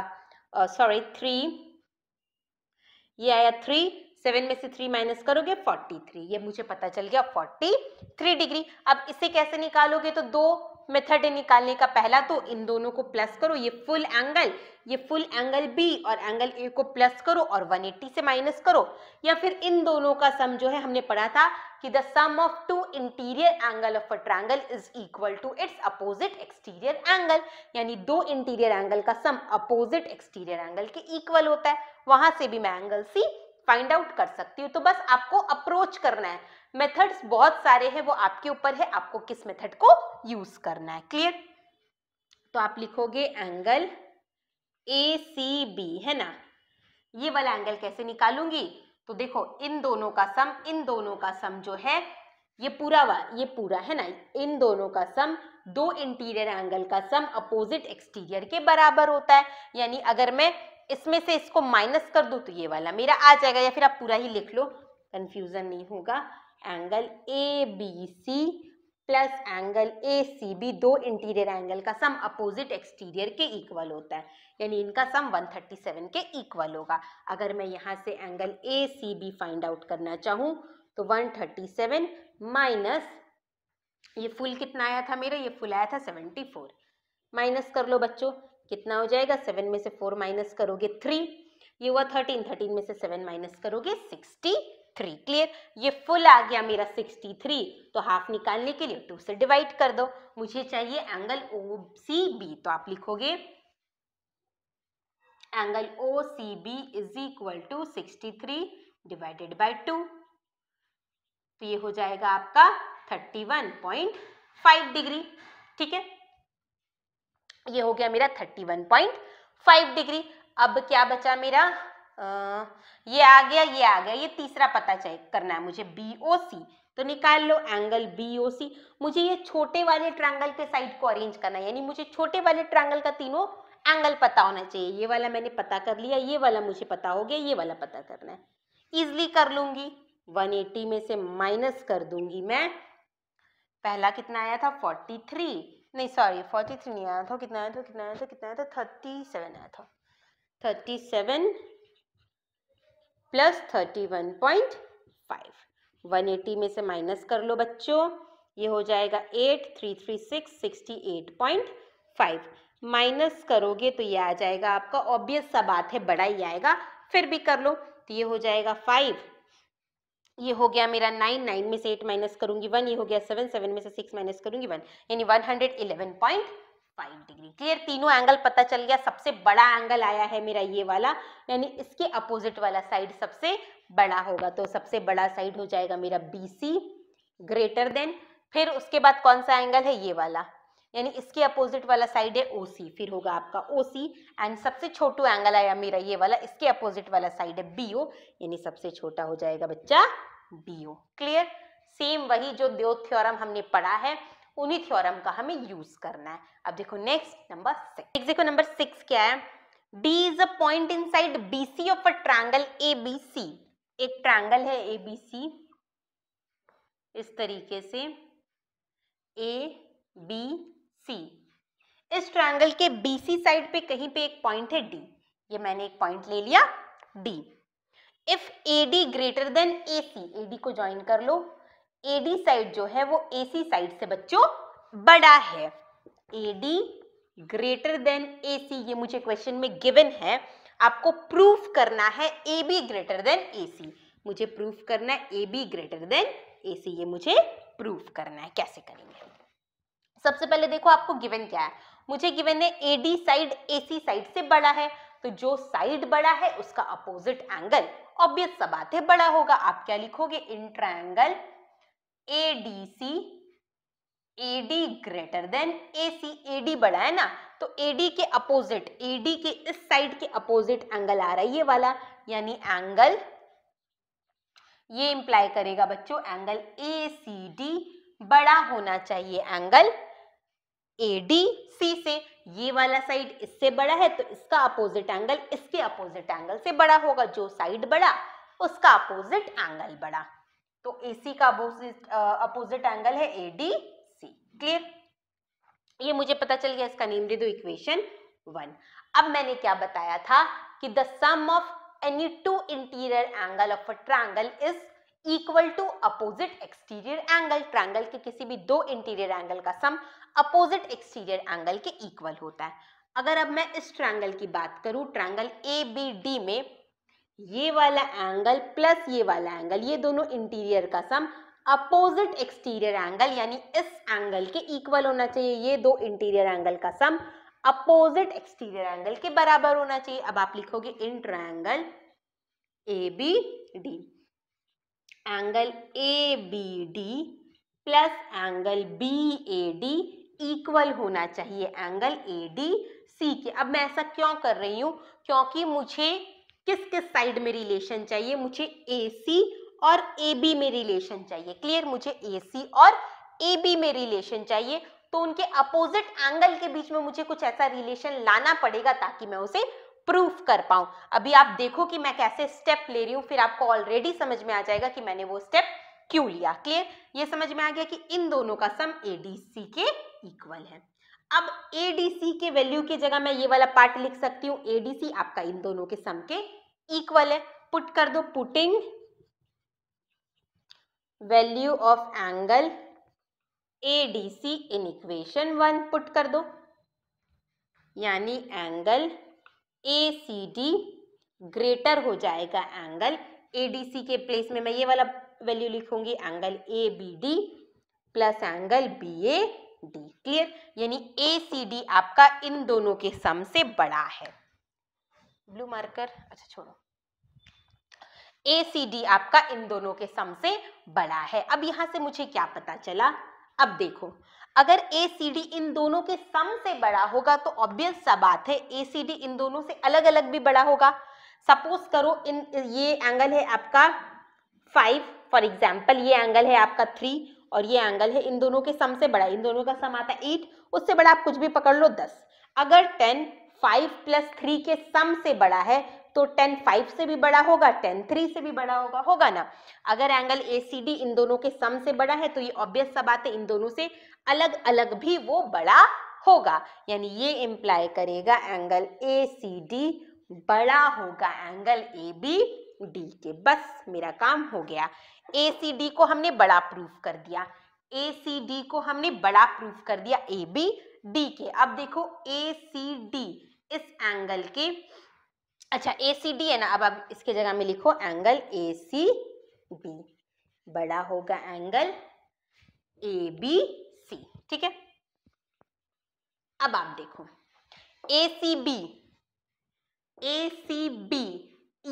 सॉरी थ्री ये आया थ्री सेवन में से थ्री माइनस करोगे फोर्टी थ्री ये मुझे पता चल गया फोर्टी थ्री डिग्री अब इसे कैसे निकालोगे तो दो मेथड निकालने का पहला तो इन दोनों को प्लस करो ये फुल एंगल ये फुल एंगल बी और एंगल ए को प्लस करो और 180 से माइनस करो या फिर इन दोनों का सम जो है हमने पढ़ा था कि the sum of two interior angle of a triangle is equal to its opposite exterior angle यानी दो इंटीरियर एंगल का सम अपोजिट एक्सटीरियर एंगल के इक्वल होता है वहां से भी मैं एंगल सी फाइंड आउट कर सकती हूँ तो बस आपको अप्रोच करना है मेथड्स बहुत सारे हैं वो आपके ऊपर है आपको किस मेथड को यूज करना है क्लियर तो आप लिखोगे एंगल ए सी बी है ना ये वाला एंगल कैसे निकालूंगी तो देखो इन दोनों का सम इन दोनों का सम जो है ये पूरा वा ये पूरा है ना इन दोनों का सम दो इंटीरियर एंगल का सम अपोजिट एक्सटीरियर के बराबर होता है यानी अगर मैं इसमें से इसको माइनस कर दो तो ये वाला मेरा आ जाएगा या फिर आप पूरा ही लिख लो कंफ्यूजन नहीं होगा angle A B C plus angle A C B दो इंटीरियर एंगल का सम अपोजिट एक्सटीरियर के इक्वल होता है यानी इनका सम 137 के इक्वल होगा अगर मैं यहाँ से angle A C B find out करना चाहूँ तो 137 माइनस ये फुल कितना आया था मेरा ये फुल आया था 74 माइनस कर लो बच्चों कितना हो जाएगा सेवन में से फोर माइनस करोगे थ्री ये हुआ थर्टीन थर्टीन में से सेवन माइनस करोगे सिक्सटी थ्री क्लियर ये फुल आ गया मेरा सिक्सटी थ्री तो हाफ निकालने के लिए टू से डिवाइड कर दो मुझे चाहिए एंगल ओ सी बी तो आप लिखोगे angle O C B is equal to sixty three divided by two तो ये हो जाएगा आपका thirty one point five degree ठीक है ये हो गया मेरा thirty one point five degree अब क्या बचा मेरा आ, ये आ गया ये आ गया ये तीसरा पता चेक करना है मुझे बी ओ सी तो निकाल लो एंगल बी ओ सी मुझे ये छोटे वाले ट्रायंगल के साइड को अरेंज करना है यानी मुझे छोटे वाले ट्रायंगल का तीनों एंगल पता होना चाहिए ये वाला मैंने पता कर लिया ये वाला मुझे पता हो गया ये वाला पता करना है इजली कर लूंगी 180 में से माइनस कर दूंगी मैं पहला कितना आया था 43 नहीं सॉरी फोर्टी थ्री नहीं आया था कितना आया था कितना आया था कितना आया था थर्टी सेवन आया था thirty seven plus thirty one point five one eighty में से माइनस कर लो बच्चों ये हो जाएगा eight three three six sixty eight point five minus करोगे तो ये आ जाएगा आपका ऑब्वियस सा बात है बड़ा ही आएगा फिर भी कर लो तो ये हो जाएगा फाइव ये हो गया मेरा नाइन नाइन में से एट माइनस करूंगी वन ये हो गया सेवन सेवन में से सिक्स माइनस करूंगी वन यानी one hundred eleven point five degree clear तीनों एंगल पता चल गया सबसे बड़ा एंगल आया है मेरा ये वाला यानी इसके अपोजिट वाला साइड सबसे बड़ा होगा तो सबसे बड़ा साइड हो जाएगा मेरा बी सी ग्रेटर देन फिर उसके बाद कौन सा एंगल है ये वाला यानी इसके अपोजिट वाला साइड है ओ सी फिर होगा आपका ओ सी एंड सबसे छोटू एंगल आया मेरा ये वाला इसके अपोजिट वाला साइड है बी ओ यानी सबसे छोटा हो जाएगा बच्चा डीओ क्लियर सेम वही जो दो थ्योरम हमने पढ़ा है उन्हीं थ्योरम का हमें यूज करना है अब देखो नेक्स्ट नंबर सिक्स देखो नंबर सिक्स क्या है D is a point in side BC of a triangle A B C एक ट्राइंगल है ए बी सी इस तरीके से ए बी सी इस ट्राइंगल के बीसी साइड पे कहीं पे एक पॉइंट है डी ये मैंने एक पॉइंट ले लिया D if A D greater than A C A D को ज्वाइन कर लो ए डी साइड जो है वो ए सी साइड से बच्चों बड़ा है A D greater than A C ये मुझे क्वेश्चन में गिवन है आपको प्रूफ करना है A B greater than A C मुझे प्रूफ करना है A B greater than A C ये मुझे प्रूफ करना है कैसे करेंगे सबसे पहले देखो आपको गिवन क्या है मुझे गिवन है A D side A C side से बड़ा है तो जो साइड बड़ा है उसका अपोजिट एंगल ऑब्वियस सब आते बड़ा होगा आप क्या लिखोगे in angle A D C A D greater than A C A D बड़ा है ना तो ए डी के अपोजिट ए डी के इस साइड के अपोजिट एंगल आ रहा है ये वाला यानी एंगल ये इंप्लाई करेगा बच्चों एंगल ए सी डी बड़ा होना चाहिए एंगल ए डी सी से ये वाला साइड इससे बड़ा है तो इसका अपोजिट एंगल इसके अपोजिट एंगल से बड़ा होगा जो साइड बड़ा उसका अपोजिट एंगल बड़ा तो ए सी का अपोजिट एंगल है ए डी सी क्लियर ये मुझे पता चल गया इसका नेम दे दो इक्वेशन वन अब मैंने क्या बताया था कि the sum of any two interior angle of a triangle is equal to opposite exterior angle triangle के किसी भी दो इंटीरियर एंगल का सम अपोजिट एक्सटीरियर एंगल के इक्वल होता है अगर अब मैं इस ट्रायंगल की बात करूं ट्रायंगल ए बी डी में ये वाला एंगल प्लस ये वाला एंगल ये दोनों इंटीरियर का सम अपोजिट एक्सटीरियर एंगल यानी इस एंगल के इक्वल होना चाहिए ये दो इंटीरियर एंगल का सम अपोजिट एक्सटीरियर एंगल के बराबर होना चाहिए अब आप लिखोगे in triangle A B D angle A B D plus angle B A D equal होना चाहिए एंगल ए डी सी के अब मैं ऐसा क्यों कर रही हूँ क्योंकि मुझे किस किस साइड में रिलेशन चाहिए मुझे ए सी और ए बी में रिलेशन चाहिए क्लियर मुझे ए सी और ए बी में रिलेशन चाहिए तो उनके अपोजिट एंगल के बीच में मुझे कुछ ऐसा रिलेशन लाना पड़ेगा ताकि मैं उसे प्रूफ कर पाऊं अभी आप देखो कि मैं कैसे स्टेप ले रही हूं फिर आपको ऑलरेडी समझ में आ जाएगा कि मैंने वो स्टेप क्यों लिया क्लियर ये समझ में आ गया कि इन दोनों का सम सी के इक्वल है अब सी के वैल्यू की जगह मैं ये वाला पार्ट लिख सकती हूँ सी आपका इन दोनों के सम के इक्वल है पुट कर दो putting value of angle ADC in equation one put कर दो यानी angle A C D greater हो जाएगा एंगल ए डी सी के प्लेस में मैं ये वाला वैल्यू लिखूंगी angle A B D plus angle B A D clear यानी ए सी डी आपका इन दोनों के सम से बड़ा है ब्लू मार्कर अच्छा छोड़ो ए सी डी आपका इन दोनों के सम से बड़ा है अब यहां से मुझे क्या पता चला अब देखो अगर ए सी डी इन दोनों के सम से बड़ा होगा तो ऑब्वियस सा बात है ए सी डी इन दोनों से अलग अलग भी बड़ा होगा सपोज करो इन ये एंगल है आपका फाइव फॉर एग्जाम्पल ये एंगल है आपका थ्री और ये एंगल है इन दोनों के सम से बड़ा इन दोनों का सम आता है एट उससे बड़ा आप कुछ भी पकड़ लो दस अगर टेन फाइव प्लस थ्री के सम से बड़ा है तो टेन फाइव से भी बड़ा होगा टेन थ्री से भी बड़ा होगा होगा ना अगर एंगल ए सी डी इन दोनों के सम से बड़ा है तो ये ऑब्वियस सब बात है इन दोनों से अलग अलग भी वो बड़ा होगा यानी ये इम्प्लाई करेगा एंगल ए सी डी बड़ा होगा एंगल ए बी डी के बस मेरा काम हो गया ए सी डी को हमने बड़ा प्रूफ कर दिया ए सी डी को हमने बड़ा प्रूफ कर दिया ए बी डी के अब देखो ए सी डी इस एंगल के अच्छा ए सी डी है ना अब आप इसके जगह में लिखो एंगल ए सी बी बड़ा होगा एंगल ए बी सी ठीक है अब आप देखो ए C B A C B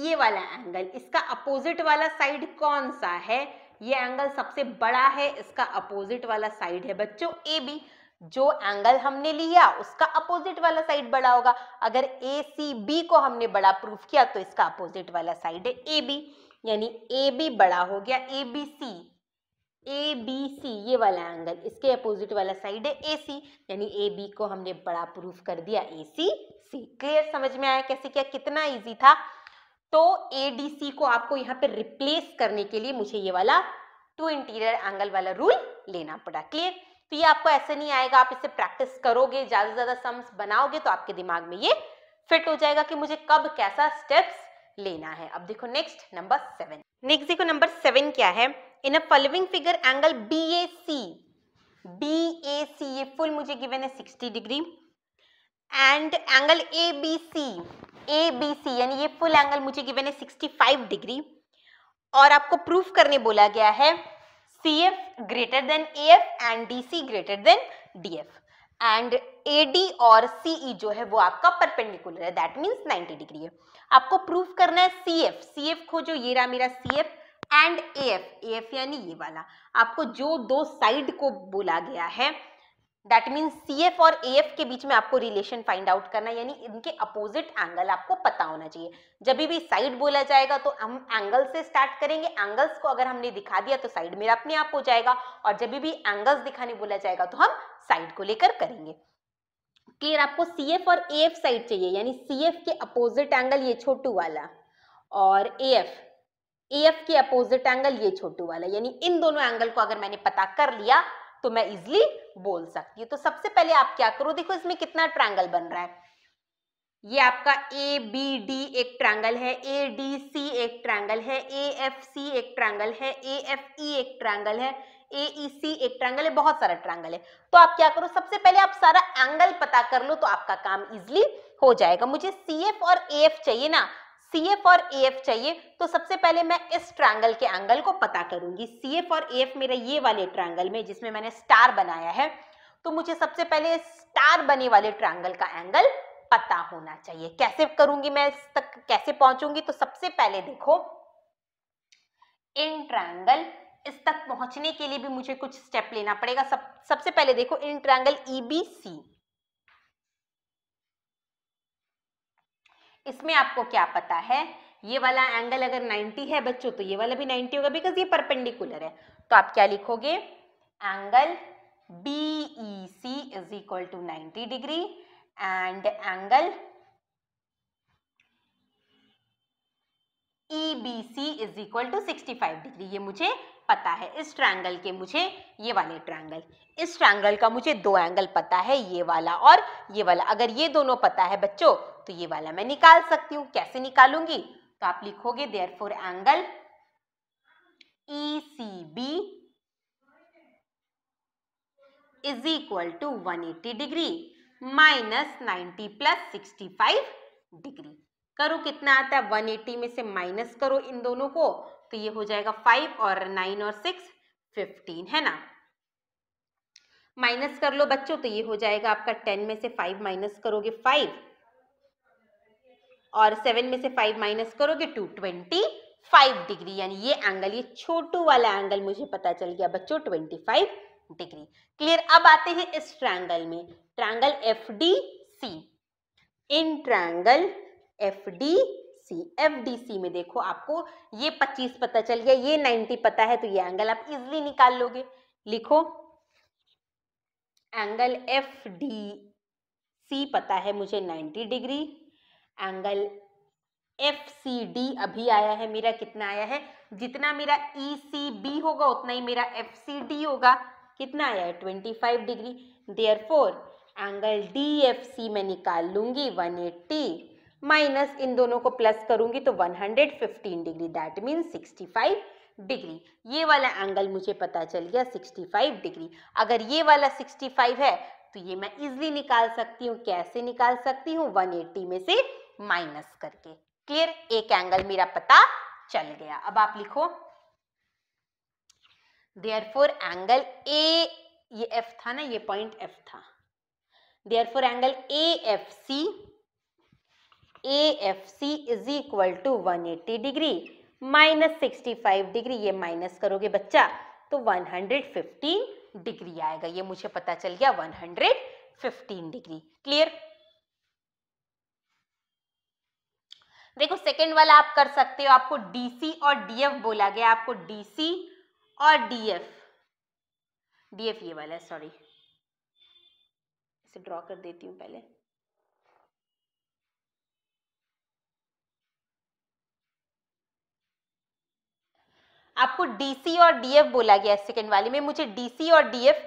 ये वाला एंगल इसका अपोजिट वाला साइड कौन सा है ये एंगल सबसे बड़ा है इसका अपोजिट वाला साइड है बच्चों ए बी जो एंगल हमने लिया उसका अपोजिट वाला साइड बड़ा होगा अगर ए सी बी को हमने बड़ा प्रूफ किया तो इसका अपोजिट वाला साइड है ए बी यानी ए बी बड़ा हो गया ए B C A B C ये वाला एंगल इसके अपोजिट वाला साइड है ए सी यानी ए बी को हमने बड़ा प्रूफ कर दिया ए सी सी क्लियर समझ में आया कैसे क्या कितना इजी था तो ए डी सी को आपको यहाँ पे रिप्लेस करने के लिए मुझे ये वाला टू इंटीरियर एंगल वाला रूल लेना पड़ा क्लियर तो ये आपको ऐसे नहीं आएगा आप इसे प्रैक्टिस करोगे ज्यादा से ज्यादा सम्स बनाओगे तो आपके दिमाग में ये फिट हो जाएगा कि मुझे कब कैसा स्टेप्स लेना है अब देखो नेक्स्ट नंबर सेवन नेक्स्ट देखो नंबर सेवन क्या है in a following figure angle B A C B A C ये फुल मुझे गिवन है sixty degree and angle A B C A B C यानी ये फुल एंगल मुझे गिवन है सिक्सटी फाइव डिग्री और आपको प्रूफ करने बोला गया है CF greater than AF and DC greater than DF and AD और CE जो है वो आपका परपेंडिकुलर है दैट मीन्स 90 डिग्री है आपको प्रूफ करना है CF CF खोजो ये रहा मेरा CF एंड AF AF यानी ये वाला आपको जो दो साइड को बोला गया है दैट मीन सी एफ और ए एफ के बीच में आपको रिलेशन फाइंड आउट करना यानी इनके अपोजिट एंगल आपको पता होना चाहिए जब भी साइड बोला जाएगा तो हम एंगल से स्टार्ट करेंगे एंगल्स को अगर हमने दिखा दिया तो साइड मेरा अपने आप हो जाएगा और जब भी एंगल्स दिखाने बोला जाएगा तो हम साइड को लेकर करेंगे क्लियर आपको सी एफ और ए एफ साइड चाहिए यानी सी एफ के अपोजिट एंगल ये छोटू वाला और ए एफ ए एफ के अपोजिट एंगल ये छोटू वाला यानी इन दोनों एंगल को अगर मैंने पता कर लिया तो मैं इजिली बोल सकती हूँ तो सबसे पहले आप क्या करो देखो इसमें कितना ट्रायंगल बन रहा है ये आपका ए बी डी एक ट्रायंगल है ए डी सी एक ट्रायंगल है ए एफ सी एक ट्रायंगल है ए एफ ई एक ट्रायंगल है ए ई सी एक ट्रायंगल है बहुत सारा ट्रायंगल है तो आप क्या करो सबसे पहले आप सारा एंगल पता कर लो तो आपका काम इजिली हो जाएगा मुझे सी एफ और ए एफ चाहिए ना सी एफ और ए एफ चाहिए तो सबसे पहले मैं इस ट्रायंगल के एंगल को पता करूंगी सी एफ और ए एफ मेरे ये वाले ट्रायंगल में जिसमें मैंने स्टार बनाया है तो मुझे सबसे पहले स्टार बने वाले ट्रायंगल का एंगल पता होना चाहिए कैसे करूंगी मैं इस तक कैसे पहुंचूंगी तो सबसे पहले देखो इन ट्रायंगल इस तक पहुंचने के लिए भी मुझे कुछ स्टेप लेना पड़ेगा सब सबसे पहले देखो इन ट्रायंगल ई बी सी इसमें आपको क्या पता है ये वाला एंगल अगर 90 है बच्चों तो ये वाला भी 90 होगा बिकॉज ये परपेंडिकुलर है तो आप क्या लिखोगे angle B E C is equal to ninety degree and angle E B C is equal to sixty five degree ये मुझे पता है इस ट्रायंगल के मुझे ये वाले ट्रायंगल इस ट्रायंगल का मुझे दो एंगल पता है ये वाला और ये वाला अगर ये दोनों पता है बच्चों तो ये वाला मैं निकाल सकती हूँ कैसे निकालूंगी तो आप लिखोगे therefore angle E C B is equal to 180 degree minus 90 plus 65 degree करो कितना आता है 180 में से माइनस करो इन दोनों को तो ये हो जाएगा फाइव और नाइन और सिक्स फिफ्टीन है ना माइनस कर लो बच्चों तो ये हो जाएगा आपका टेन में से फाइव माइनस करोगे फाइव और सेवन में से फाइव माइनस करोगे टू ट्वेंटी फाइव डिग्री यानी ये एंगल ये छोटू वाला एंगल मुझे पता चल गया बच्चों ट्वेंटी फाइव डिग्री क्लियर अब आते हैं इस ट्रायंगल में triangle F D C in triangle F D C F D C में देखो आपको ये 25 पता चल गया ये 90 पता है तो ये एंगल आप इजिली निकाल लोगे लिखो एंगल एफ डी सी पता है मुझे 90 degree angle F C D अभी आया है मेरा कितना आया है जितना मेरा ई सी बी होगा उतना ही मेरा एफ सी डी होगा कितना आया है 25 degree therefore angle D F C मैं निकाल लूंगी 180 माइनस इन दोनों को प्लस करूंगी तो 115 डिग्री दैट मीन 65 डिग्री ये वाला एंगल मुझे पता चल गया 65 डिग्री अगर ये वाला 65 है तो ये मैं इजली निकाल सकती हूँ कैसे निकाल सकती हूँ 180 में से माइनस करके क्लियर एक एंगल मेरा पता चल गया अब आप लिखो देयर फोर एंगल ए ये एफ था ना ये पॉइंट एफ था therefore angle A F C A F C is equal to one eighty degree minus sixty five degree ये माइनस करोगे बच्चा तो वन हंड्रेड फिफ्टीन डिग्री आएगा ये मुझे पता चल गया one hundred fifteen degree clear देखो सेकेंड वाला आप कर सकते हो आपको डीसी और डीएफ बोला गया आपको डीसी और डीएफ डीएफ ये वाला सॉरी इसे ड्रॉ कर देती हूँ पहले आपको डीसी और डीएफ बोला गया सेकेंड वाले में मुझे डीसी और डीएफ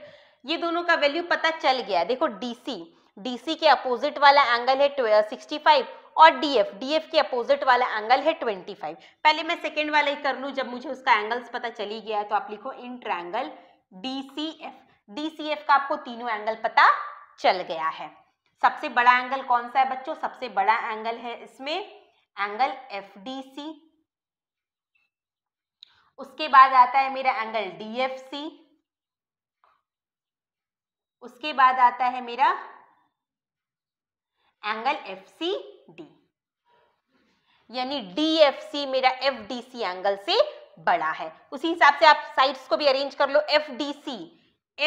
ये दोनों का वैल्यू पता चल गया देखो डीसी डीसी के अपोजिट वाला एंगल है सिक्सटी फाइव और डीएफ डीएफ के अपोजिट वाला एंगल है ट्वेंटी फाइव पहले मैं सेकेंड वाला ही कर लूँ जब मुझे उसका एंगल्स पता चली गया है तो आप लिखो इन ट्रैंगल डीसीएफ डीसीएफ का आपको तीनों एंगल पता चल गया है सबसे बड़ा एंगल कौन सा है बच्चों सबसे बड़ा एंगल है इसमें एंगल एफ डी सी उसके बाद आता है मेरा एंगल डी उसके बाद आता है मेरा एंगल एफ सी डी यानी डी मेरा एफ डी सी एंगल से बड़ा है उसी हिसाब से आप साइड्स को भी अरेंज कर लो F D C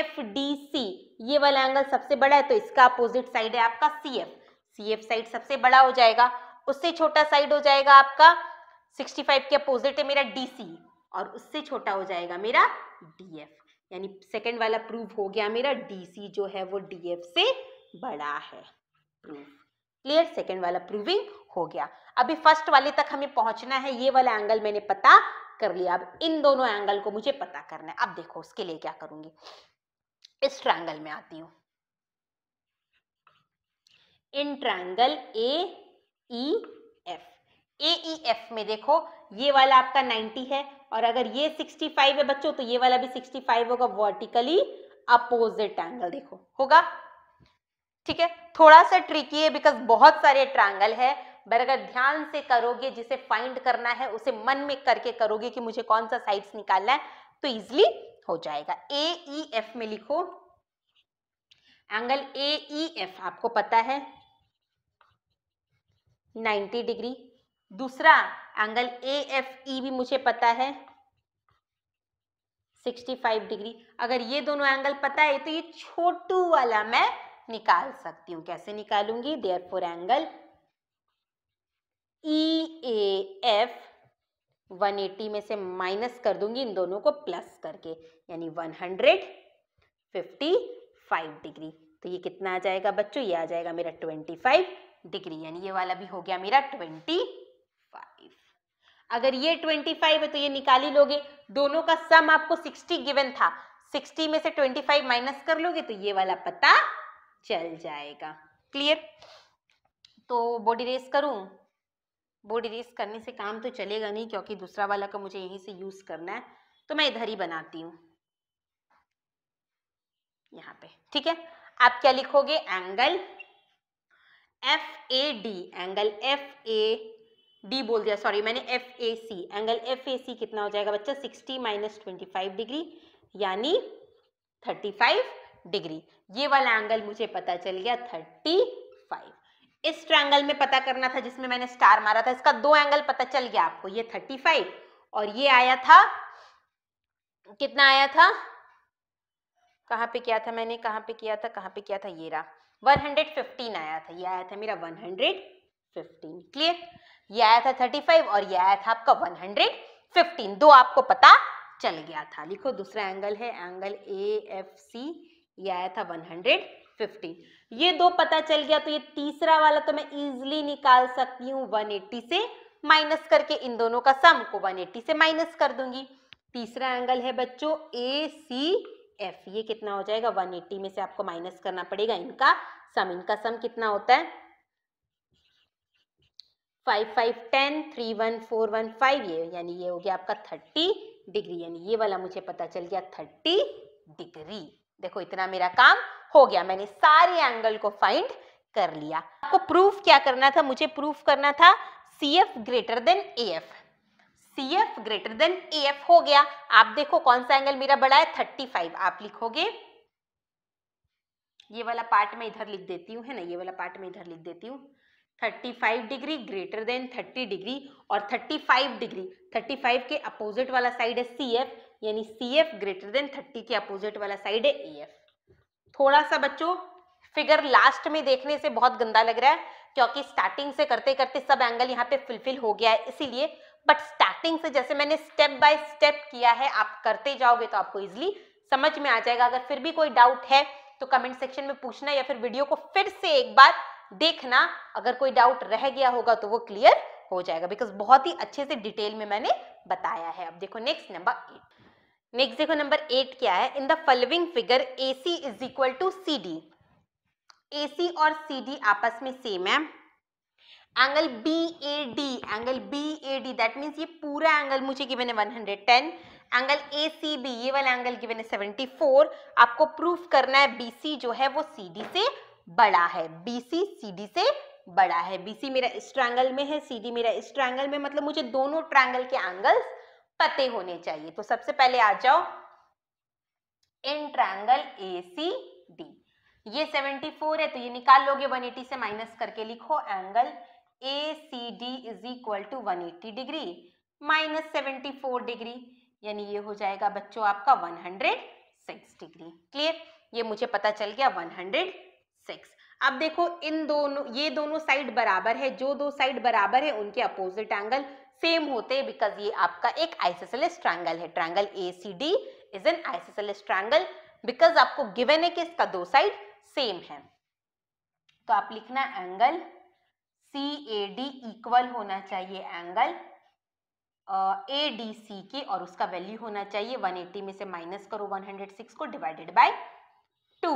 F D C ये वाला एंगल सबसे बड़ा है तो इसका अपोजिट साइड है आपका C F C F side सबसे बड़ा हो जाएगा उससे छोटा साइड हो जाएगा आपका 65 के अपोजिट है मेरा डी सी और उससे छोटा हो जाएगा मेरा डी एफ यानी सेकेंड वाला प्रूफ हो गया मेरा डी सी जो है वो डी एफ से बड़ा है प्रूफ क्लियर सेकेंड वाला प्रूविंग हो गया अभी फर्स्ट वाले तक हमें पहुंचना है ये वाला एंगल मैंने पता कर लिया अब इन दोनों एंगल को मुझे पता करना है अब देखो उसके लिए क्या करूंगी इस ट्रायंगल में आती हूँ in triangle A E F A E F में देखो ये वाला आपका 90 है और अगर ये 65 है बच्चों तो ये वाला भी 65 होगा वर्टिकली अपोजिट एंगल देखो होगा ठीक है थोड़ा सा ट्रिकी है बिकॉज बहुत सारे ट्रायंगल है पर अगर ध्यान से करोगे जिसे फाइंड करना है उसे मन में करके करोगे कि मुझे कौन सा साइड्स निकालना है तो इजिली हो जाएगा ए ई एफ में लिखो एंगल ए ई एफ आपको पता है 90 डिग्री दूसरा एंगल ए एफ ई भी मुझे पता है 65 डिग्री अगर ये दोनों एंगल पता है तो ये छोटू वाला मैं निकाल सकती हूँ कैसे निकालूंगी therefore angle E A F 180 में से माइनस कर दूंगी इन दोनों को प्लस करके यानी 155 डिग्री तो ये कितना आ जाएगा बच्चों ये आ जाएगा मेरा 25 डिग्री यानी ये वाला भी हो गया मेरा ट्वेंटी अगर ये 25 है तो ये निकाल ही लोगे दोनों का सम आपको 60 गिवन था 60 में से 25 माइनस कर लोगे तो ये वाला पता चल जाएगा क्लियर तो बॉडी रेस करूं बॉडी रेस करने से काम तो चलेगा नहीं क्योंकि दूसरा वाला का मुझे यहीं से यूज करना है तो मैं इधर ही बनाती हूँ यहाँ पे ठीक है आप क्या लिखोगे angle F A D angle F A D बोल दिया सॉरी मैंने F A C angle F A C कितना हो जाएगा बच्चा sixty minus twenty five degree यानी थर्टी फाइव डिग्री ये वाला एंगल मुझे पता चल गया थर्टी फाइव इस ट्रायंगल में पता करना था जिसमें मैंने स्टार मारा था इसका दो एंगल पता चल गया आपको ये थर्टी फाइव और ये आया था कितना आया था कहाँ पे किया था मैंने कहाँ पे किया था कहाँ पे किया था ये रहा 115 आया था ये आया था मेरा हंड्रेड फिफ्टीन क्लियर ये आया था 35 और ये आया था आपका 115 दो आपको पता चल गया था लिखो दूसरा एंगल है एंगल ए एफ सी ये आया था 115 ये दो पता चल गया तो ये तीसरा वाला तो मैं इजिली निकाल सकती हूँ वन एट्टी से माइनस करके इन दोनों का सम को 180 से माइनस कर दूंगी तीसरा एंगल है बच्चों ए सी एफ ये कितना हो जाएगा 180 में से आपको माइनस करना पड़ेगा इनका सम इनका सम कितना होता है five five ten three one four one five ये यानी ये हो गया आपका थर्टी डिग्री यानी ये वाला मुझे पता चल गया थर्टी डिग्री देखो इतना मेरा काम हो गया मैंने सारे एंगल को फाइंड कर लिया आपको प्रूफ क्या करना था मुझे प्रूफ करना था C F greater than A F C F greater than A F हो गया आप देखो कौन सा एंगल मेरा बड़ा है थर्टी फाइव आप लिखोगे ये वाला पार्ट में इधर लिख देती हूँ है ना ये वाला पार्ट में इधर लिख देती हूँ 35 डिग्री ग्रेटर देन 30 डिग्री और 35 डिग्री 35 के अपोजिट वाला साइड है सी एफ यानी सी एफ ग्रेटर देन 30 के अपोजिट वाला साइड है ए एफ थोड़ा सा बच्चों फिगर लास्ट में देखने से बहुत गंदा लग रहा है क्योंकि स्टार्टिंग से करते करते सब एंगल यहाँ पे फुलफिल हो गया है इसीलिए बट स्टार्टिंग से जैसे मैंने स्टेप बाय स्टेप किया है आप करते जाओगे तो आपको इजिली समझ में आ जाएगा अगर फिर भी कोई डाउट है तो कमेंट सेक्शन में पूछना या फिर वीडियो को फिर से एक बार देखना अगर कोई डाउट रह गया होगा तो वो क्लियर हो जाएगा बिकॉज बहुत ही अच्छे से डिटेल में मैंने बताया है अब देखो नेक्स्ट नंबर एट नेक्स्ट देखो नंबर एट क्या है in the following figure A C is equal to C D A C और सी डी आपस में सेम है angle B A D angle B A D that means ये पूरा एंगल मुझे गिवन है 110 एंगल ए सी बी ये वाला एंगल गिवन है 74 आपको प्रूफ करना है बी सी जो है वो सी डी से बड़ा है बीसी डी से बड़ा है बीसी मेरा इस ट्रैंगल में है डी मेरा इस ट्रैंगल में मतलब मुझे दोनों ट्रैंगल के एंगल्स पते होने चाहिए तो सबसे पहले आ जाओ इन ट्रैंगल ए सी डी ये 74 है तो ये निकाल लोगे 180 से माइनस करके लिखो angle A C D is equal to one degree minus seventy degree यानी ये हो जाएगा बच्चों आपका 106 डिग्री क्लियर ये मुझे पता चल गया हंड्रेड सिक्स अब देखो इन दोनों ये दोनों साइड बराबर है जो दो साइड बराबर है उनके अपोजिट एंगल सेम होते हैं बिकॉज ये आपका एक आइसोसेलेस ट्रायंगल है triangle A C D is an isosceles triangle because आपको गिवन है कि इसका दो साइड सेम है तो आप लिखना angle C A D equal होना चाहिए एंगल ए डी सी के और उसका वैल्यू होना चाहिए 180 में से माइनस करो 106 को डिवाइडेड बाय टू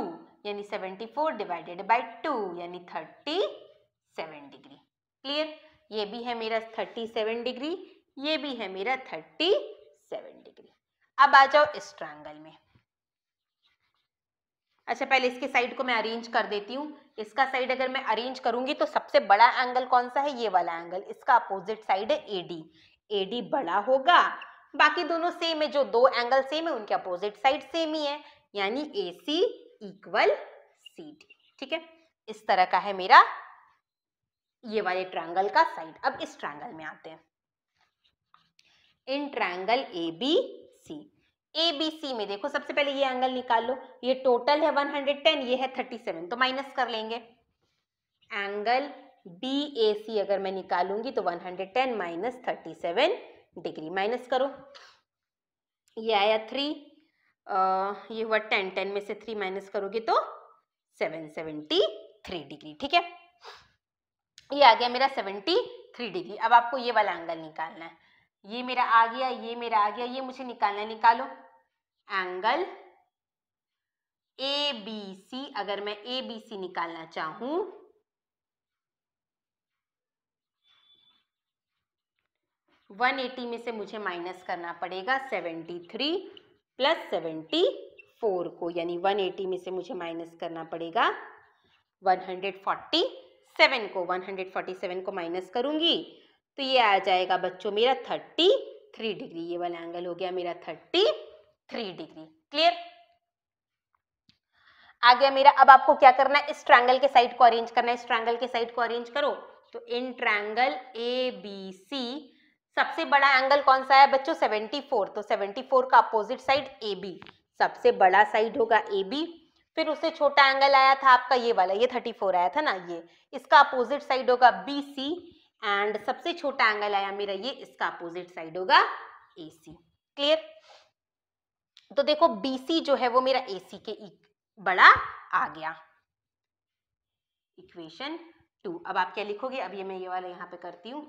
यानी seventy four divided by two यानी थर्टी सेवन डिग्री क्लियर ये भी है मेरा थर्टी सेवन डिग्री ये भी है मेरा थर्टी सेवन डिग्री अब आ जाओ इस ट्रायंगल में अच्छा पहले इसके साइड को मैं अरेंज कर देती हूँ इसका साइड अगर मैं अरेंज करूंगी तो सबसे बड़ा एंगल कौन सा है ये वाला एंगल इसका अपोजिट साइड है एडी एडी बड़ा होगा बाकी दोनों सेम है जो दो एंगल सेम है उनके अपोजिट साइड सेम ही है यानी ए इक्वल सी डी ठीक है इस तरह का है मेरा ये वाले ट्रायंगल का साइड अब इस ट्रायंगल में आते हैं in triangle A B C A B C में देखो सबसे पहले ये एंगल निकाल लो ये टोटल है 110 ये है 37 तो माइनस कर लेंगे एंगल बी ए सी अगर मैं निकालूंगी तो 110 hundred ten minus thirty degree minus करो ये आया थ्री ये हुआ टेन टेन में से थ्री माइनस करोगे तो सेवन सेवेंटी थ्री डिग्री ठीक है ये आ गया मेरा सेवेंटी थ्री डिग्री अब आपको ये वाला एंगल निकालना है ये मेरा आ गया ये मेरा आ गया ये मुझे निकालना है निकालो एंगल ए बी सी अगर मैं ए बी सी निकालना चाहूं वन एटी में से मुझे माइनस करना पड़ेगा seventy three plus seventy four को यानी वन एटी में से मुझे माइनस करना पड़ेगा वन हंड्रेड फोर्टी सेवन को वन हंड्रेड फोर्टी सेवन को माइनस करूंगी तो ये आ जाएगा बच्चों मेरा थर्टी थ्री डिग्री ये वाला एंगल हो गया मेरा थर्टी थ्री डिग्री क्लियर आ गया मेरा अब आपको क्या करना है इस ट्रायंगल के साइड को अरेंज करना है इस ट्रायंगल के साइड को अरेंज करो तो इन ट्रायंगल ए बी सी सबसे बड़ा एंगल कौन सा है बच्चों 74 तो 74 का अपोजिट साइड ए बी सबसे बड़ा साइड होगा ए बी फिर उससे छोटा एंगल आया था आपका ये वाला ये 34 आया था ना ये इसका अपोजिट साइड होगा बी सी एंड सबसे छोटा एंगल आया मेरा ये इसका अपोजिट साइड होगा ए सी क्लियर तो देखो बी सी जो है वो मेरा ए सी के e, बड़ा आ गया इक्वेशन टू अब आप क्या लिखोगे अब ये मैं ये वाला यहाँ पे करती हूँ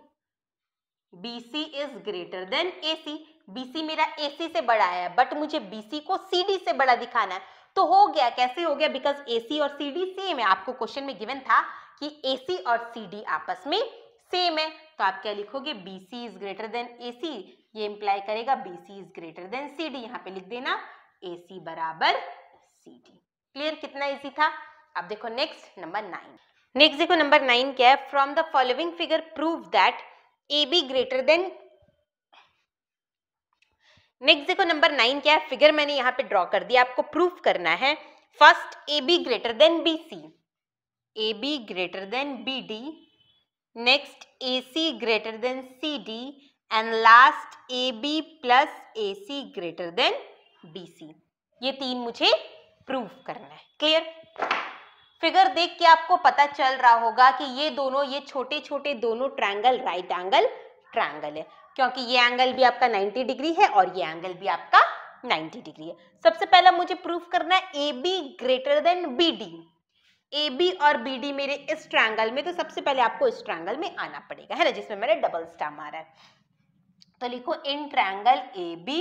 BC is greater than AC BC मेरा AC से बड़ा है बट मुझे BC को CD से बड़ा दिखाना है तो हो गया कैसे हो गया बिकॉज AC और CD सेम है आपको क्वेश्चन में गिवन था कि AC और CD आपस में सेम है तो आप क्या लिखोगे BC is greater than AC ये इंप्लाई करेगा BC is greater than CD यहाँ पे लिख देना AC बराबर CD क्लियर कितना इजी था अब देखो नेक्स्ट नंबर नाइन नेक्स्ट देखो नंबर नाइन क्या है from the following figure prove that A B greater than next देखो नंबर नाइन क्या है फिगर मैंने यहां पे ड्रॉ कर दिया आपको प्रूफ करना है first A B greater than B C A B greater than B D next A C greater than C D and last A B plus A C greater than B C ये तीन मुझे प्रूफ करना है क्लियर फिगर देख के आपको पता चल रहा होगा कि ये दोनों ये छोटे छोटे दोनों ट्रायंगल राइट एंगल ट्रायंगल है क्योंकि ये एंगल भी आपका 90 डिग्री है और ये एंगल भी आपका 90 डिग्री है सबसे पहला मुझे प्रूफ करना है A B greater than B D A B और बी डी मेरे इस ट्रायंगल में तो सबसे पहले आपको इस ट्रायंगल में आना पड़ेगा है ना जिसमें मेरे डबल स्टार मारा है तो लिखो in triangle A B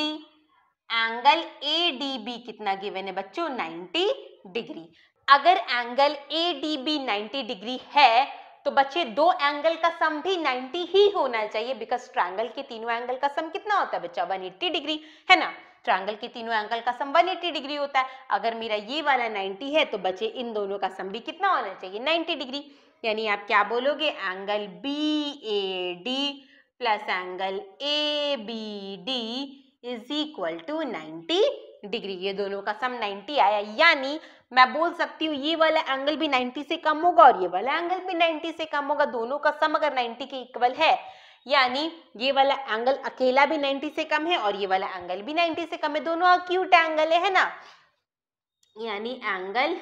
D angle A D B कितना गिवेन है बच्चों 90 डिग्री अगर angle A D B ninety degree है तो बच्चे दो एंगल का सम भी 90 ही होना चाहिए बिकॉज ट्रायंगल के तीनों एंगल का सम कितना होता है बच्चा 180 डिग्री है ना ट्रायंगल के तीनों एंगल का सम 180 डिग्री होता है अगर मेरा ये वाला 90 है तो बच्चे इन दोनों का सम भी कितना होना चाहिए 90 डिग्री यानी आप क्या बोलोगे angle B A D plus angle A B D is equal to ninety degree ये दोनों का सम नाइन्टी आया यानी मैं बोल सकती हूँ ये वाला एंगल भी 90 से कम होगा और ये वाला एंगल भी 90 से कम होगा दोनों का सम अगर 90 के इक्वल है यानी ये वाला एंगल अकेला भी 90 से कम है और ये वाला एंगल भी 90 से कम है दोनों अक्यूट एंगल है ना यानी एंगल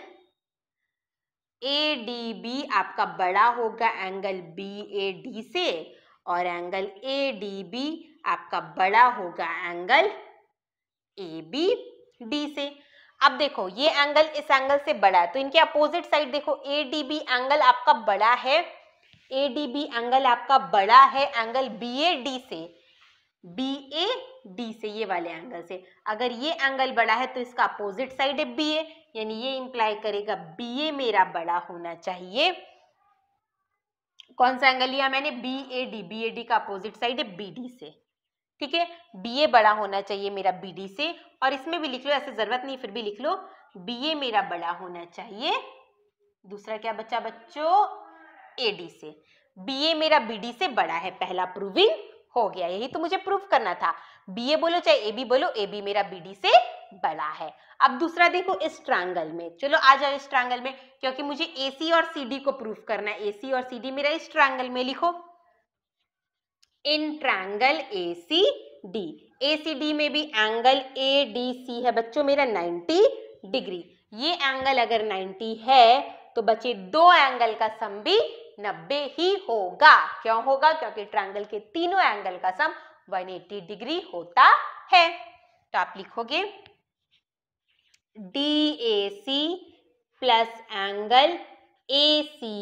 ए डी बी आपका बड़ा होगा एंगल बी ए डी से और एंगल ए डी बी आपका बड़ा होगा एंगल ए बी डी से अब देखो ये एंगल इस एंगल से बड़ा है तो इनके अपोजिट साइड देखो ए डी बी एंगल आपका बड़ा है ए डी बी एंगल आपका बड़ा है एंगल बी ए डी से बी ए डी से ये वाले एंगल से अगर ये एंगल बड़ा है तो इसका अपोजिट साइड है बी ए यानी ये इंप्लाई करेगा बी ए मेरा बड़ा होना चाहिए कौन सा एंगल लिया मैंने B A D B A D का अपोजिट साइड है बी डी से ठीक है बी ए बड़ा होना चाहिए मेरा बी डी से और इसमें भी लिख लो ऐसे जरूरत नहीं फिर भी लिख लो बी ए मेरा बड़ा होना चाहिए दूसरा क्या बच्चा बच्चों ए डी से बी ए मेरा बी डी से बड़ा है पहला प्रूविंग हो गया यही तो मुझे प्रूफ करना था बी ए बोलो चाहे ए बी बोलो ए बी मेरा बी डी से बड़ा है अब दूसरा देखो इस ट्रांगल में चलो आ जाओ इस ट्रांगल में क्योंकि मुझे ए सी और सी डी को प्रूफ करना है ए सी और सी डी मेरा इस ट्रांगल में लिखो in triangle A C D A C D में भी एंगल ए डी सी है बच्चों मेरा 90 डिग्री ये एंगल अगर 90 है तो बच्चे दो एंगल का सम भी 90 ही होगा क्यों होगा क्योंकि ट्रैंगल के तीनों एंगल का सम 180 डिग्री होता है तो आप लिखोगे D A C plus angle A C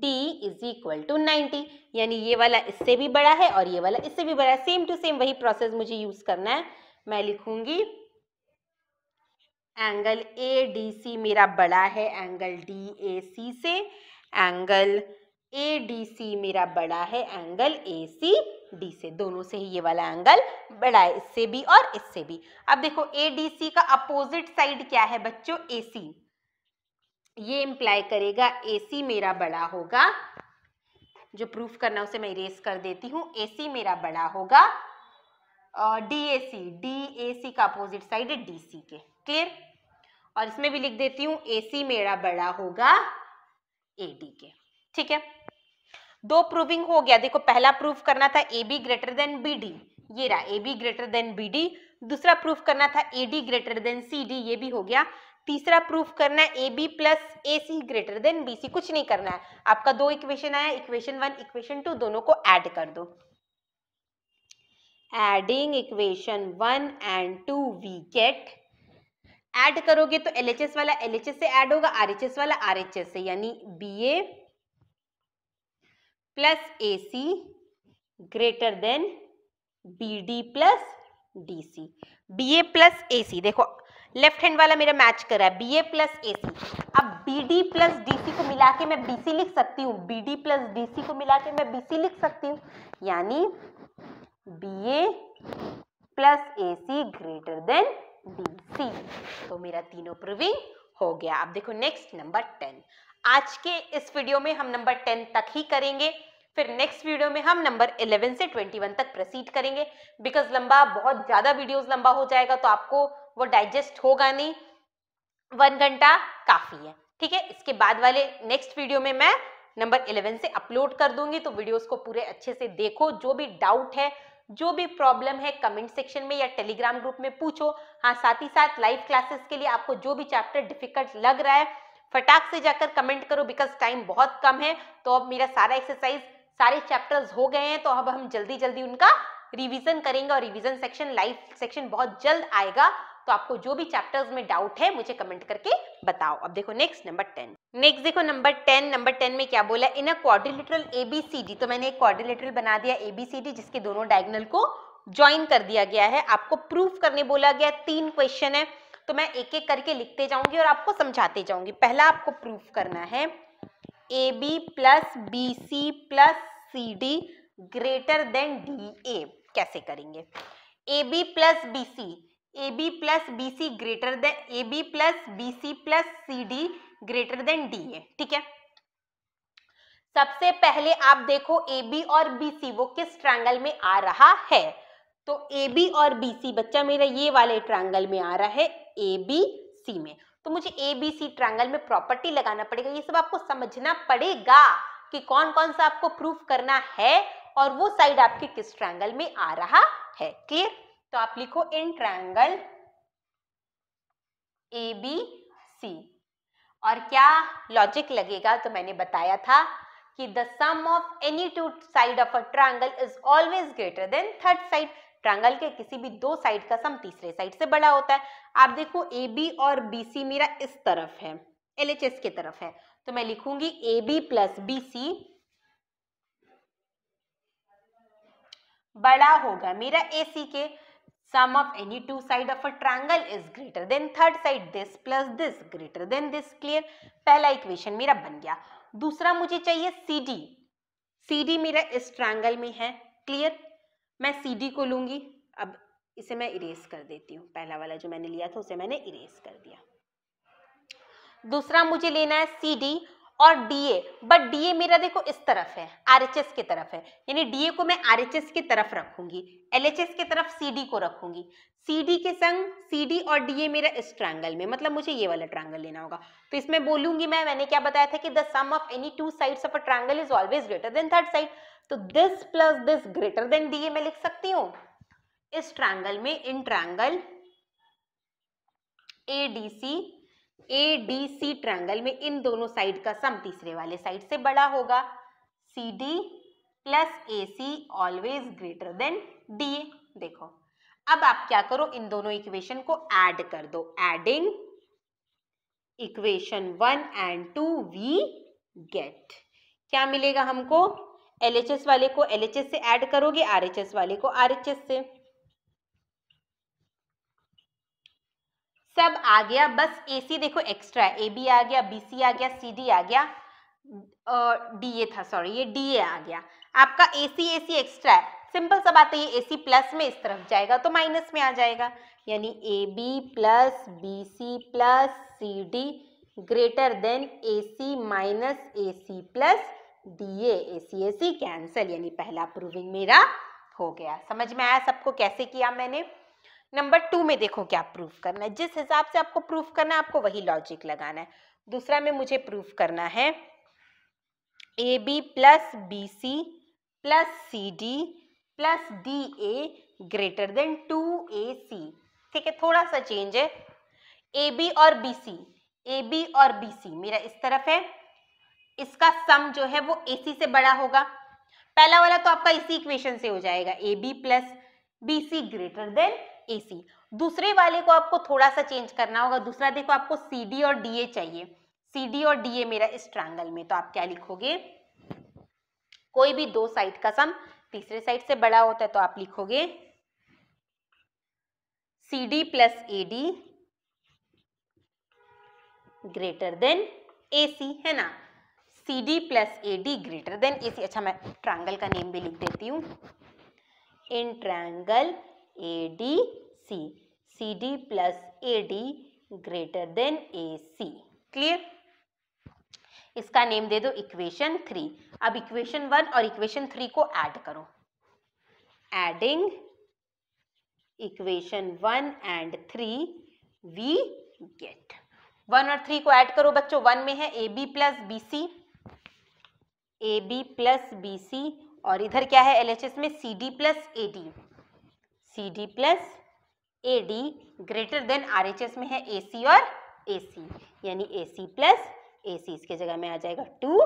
D is equal to 90 यानी ये वाला इससे भी बड़ा है और ये वाला इससे भी बड़ा है सेम टू सेम वही प्रोसेस मुझे यूज करना है मैं लिखूंगी एंगल ए डी सी मेरा बड़ा है एंगल डी ए सी से एंगल ए डी सी मेरा बड़ा है एंगल ए सी डी से दोनों से ही ये वाला एंगल बड़ा है इससे भी और इससे भी अब देखो ए डी सी का अपोजिट साइड क्या है बच्चों ए सी ये इम्प्लाई करेगा सी मेरा बड़ा होगा जो प्रूफ करना उसे मैं इरेज कर देती हूँ सी मेरा बड़ा होगा डीएसी डीएसी का अपोजिट साइड है डीसी के क्लियर और इसमें भी लिख देती हूँ सी मेरा बड़ा होगा एडी के ठीक है दो प्रूविंग हो गया देखो पहला प्रूफ करना था A B greater than B D ये रहा A B greater than B D दूसरा प्रूफ करना था A D greater than C D ये भी हो गया तीसरा प्रूफ करना है A B plus A C greater than B C कुछ नहीं करना है आपका दो इक्वेशन आया इक्वेशन वन इक्वेशन टू दोनों को ऐड कर दो adding equation one and two we get add करोगे तो एल एच एस वाला एल एच एस से ऐड होगा आर एच एस वाला आर एच एस से यानी B A plus A C greater than B D plus D C B A plus A C देखो लेफ्ट हैंड वाला मेरा मैच कर रहा है B A plus A C अब B D plus D C को मिला के मैं बी सी लिख सकती हूँ B D plus D C को मिला के मैं बी सी लिख सकती हूँ यानी B A plus A C greater than B C तो मेरा तीनों प्रूविंग हो गया अब देखो नेक्स्ट नंबर टेन आज के इस वीडियो में हम नंबर टेन तक ही करेंगे फिर नेक्स्ट वीडियो में हम नंबर 11 से 21 तक प्रोसीड करेंगे बिकॉज लंबा बहुत ज़्यादा वीडियोस लंबा हो जाएगा तो आपको वो डाइजेस्ट होगा नहीं वन घंटा काफी है ठीक है इसके बाद वाले नेक्स्ट वीडियो में मैं नंबर इलेवन से अपलोड कर दूंगी तो वीडियोस को पूरे अच्छे से देखो जो भी डाउट है जो भी प्रॉब्लम है कमेंट सेक्शन में या टेलीग्राम ग्रुप में पूछो हाँ साथ ही साथ लाइव क्लासेस के लिए आपको जो भी चैप्टर डिफिकल्ट लग रहा है फटाक से जाकर कमेंट करो बिकॉज टाइम बहुत कम है तो अब मेरा सारा एक्सरसाइज सारे चैप्टर्स हो गए हैं तो अब हम जल्दी जल्दी उनका रिवीजन करेंगे और रिवीजन सेक्शन लाइव सेक्शन बहुत जल्द आएगा तो आपको जो भी चैप्टर्स में डाउट है मुझे कमेंट करके बताओ अब देखो नेक्स्ट नंबर टेन नेक्स्ट देखो नंबर टेन नंबर टेन में क्या बोला इन अ क्वाड्रिलेटरल एबीसीडी तो मैंने एक क्वाड्रिलेटरल बना दिया एबीसीडी जिसके दोनों डायगनल को ज्वाइन कर दिया गया है आपको प्रूफ करने बोला गया तीन क्वेश्चन है तो मैं एक एक करके लिखते जाऊंगी और आपको समझाते जाऊंगी पहला आपको प्रूफ करना है A B plus B C plus C D greater than D A कैसे करेंगे A B plus B C A B plus B C greater than A B plus B C plus C D greater than D A ठीक है सबसे पहले आप देखो ए बी और बी सी वो किस ट्रायंगल में आ रहा है तो ए बी और बी सी बच्चा मेरा ये वाले ट्रायंगल में आ रहा है ए बी सी में तो मुझे ए बी सी ट्रायंगल में प्रॉपर्टी लगाना पड़ेगा ये सब आपको समझना पड़ेगा कि कौन कौन सा आपको प्रूफ करना है और वो साइड आपके किस ट्रायंगल में आ रहा है क्लियर तो आप लिखो in triangle A B C और क्या लॉजिक लगेगा तो मैंने बताया था कि the sum of any two side of a triangle is always greater than third side triangle के किसी भी दो साइड का सम तीसरे साइड से बड़ा होता है आप देखो ए बी और बी सी मेरा इस तरफ है एल एच एस की तरफ है तो मैं लिखूंगी A B plus B C बड़ा होगा मेरा ए सी के sum of any two side of a triangle is greater than third side this plus this greater than this clear पहला इक्वेशन मेरा बन गया दूसरा मुझे चाहिए सी डी सी डी मेरा इस ट्रायंगल में है क्लियर मैं सी डी को लूंगी अब इसे मैं इरेज कर देती हूँ पहला वाला जो मैंने लिया था उसे मैंने इरेज कर दिया दूसरा मुझे लेना है सी डी और डीए बट डीए मेरा देखो इस तरफ है आरएचएस की तरफ है यानी डीए को मैं आरएचएस की तरफ रखूंगी एलएचएस की तरफ सीडी को रखूंगी सीडी के संग सीडी और डीए मेरा इस ट्रायंगल में मतलब मुझे ये वाला ट्रायंगल लेना होगा तो इसमें बोलूंगी मैं मैंने क्या बताया था कि the sum of any two sides of a triangle is always greater than third side तो this plus this greater than D A मैं लिख सकती हूँ इस ट्रायंगल में in triangle A D C A D C triangle में इन दोनों साइड का सम तीसरे वाले साइड से बड़ा होगा C D plus A C always greater than D A देखो अब आप क्या करो इन दोनों इक्वेशन को ऐड कर दो adding equation one and two we get क्या मिलेगा हमको एल एच एस वाले को एल एच एस से ऐड करोगे आरएचएस वाले को आर एच एस से सब आ गया बस ए सी देखो एक्स्ट्रा है ए बी आ गया बी सी आ गया सी डी आ गया और डी ए था सॉरी ये डी ए आ गया आपका ए सी ए सी एक्स्ट्रा है सिंपल बात है ये ए सी प्लस में इस तरफ जाएगा तो माइनस में आ जाएगा यानी A B plus B C plus C D greater than A C minus A C plus D A C A C cancel यानी पहला प्रूविंग मेरा हो गया समझ में आया सबको कैसे किया मैंने नंबर टू में देखो क्या प्रूफ करना है जिस हिसाब से आपको प्रूफ करना है आपको वही लॉजिक लगाना है दूसरा में मुझे प्रूफ करना है A B plus B C plus C D plus D A greater than two A C ठीक है थोड़ा सा चेंज है ए बी और बी सी ए बी और बी सी मेरा इस तरफ है इसका सम जो है वो ए सी से बड़ा होगा पहला वाला तो आपका इसी इक्वेशन से हो जाएगा A B plus B C greater than AC दूसरे वाले को आपको थोड़ा सा चेंज करना होगा दूसरा देखो आपको सीडी और डीए चाहिए सीडी और डीए मेरा इस ट्रायंगल में तो आप क्या लिखोगे कोई भी दो साइड का सम तीसरे साइड से बड़ा होता है तो आप लिखोगे C D plus A D greater than A C है ना C D plus A D greater than A C अच्छा मैं ट्रायंगल का नेम भी लिख देती हूँ in triangle A D C C D plus A D greater than A C clear इसका नेम दे दो इक्वेशन थ्री अब इक्वेशन वन और इक्वेशन थ्री को ऐड करो adding equation one and three we get one और थ्री को ऐड करो बच्चों वन में है A B plus B C A B plus B C और इधर क्या है एल एच एस में C D plus A D C D plus A D greater than R H S में है ए सी और ए सी यानी ए सी प्लस ए सी इसके जगह में आ जाएगा टू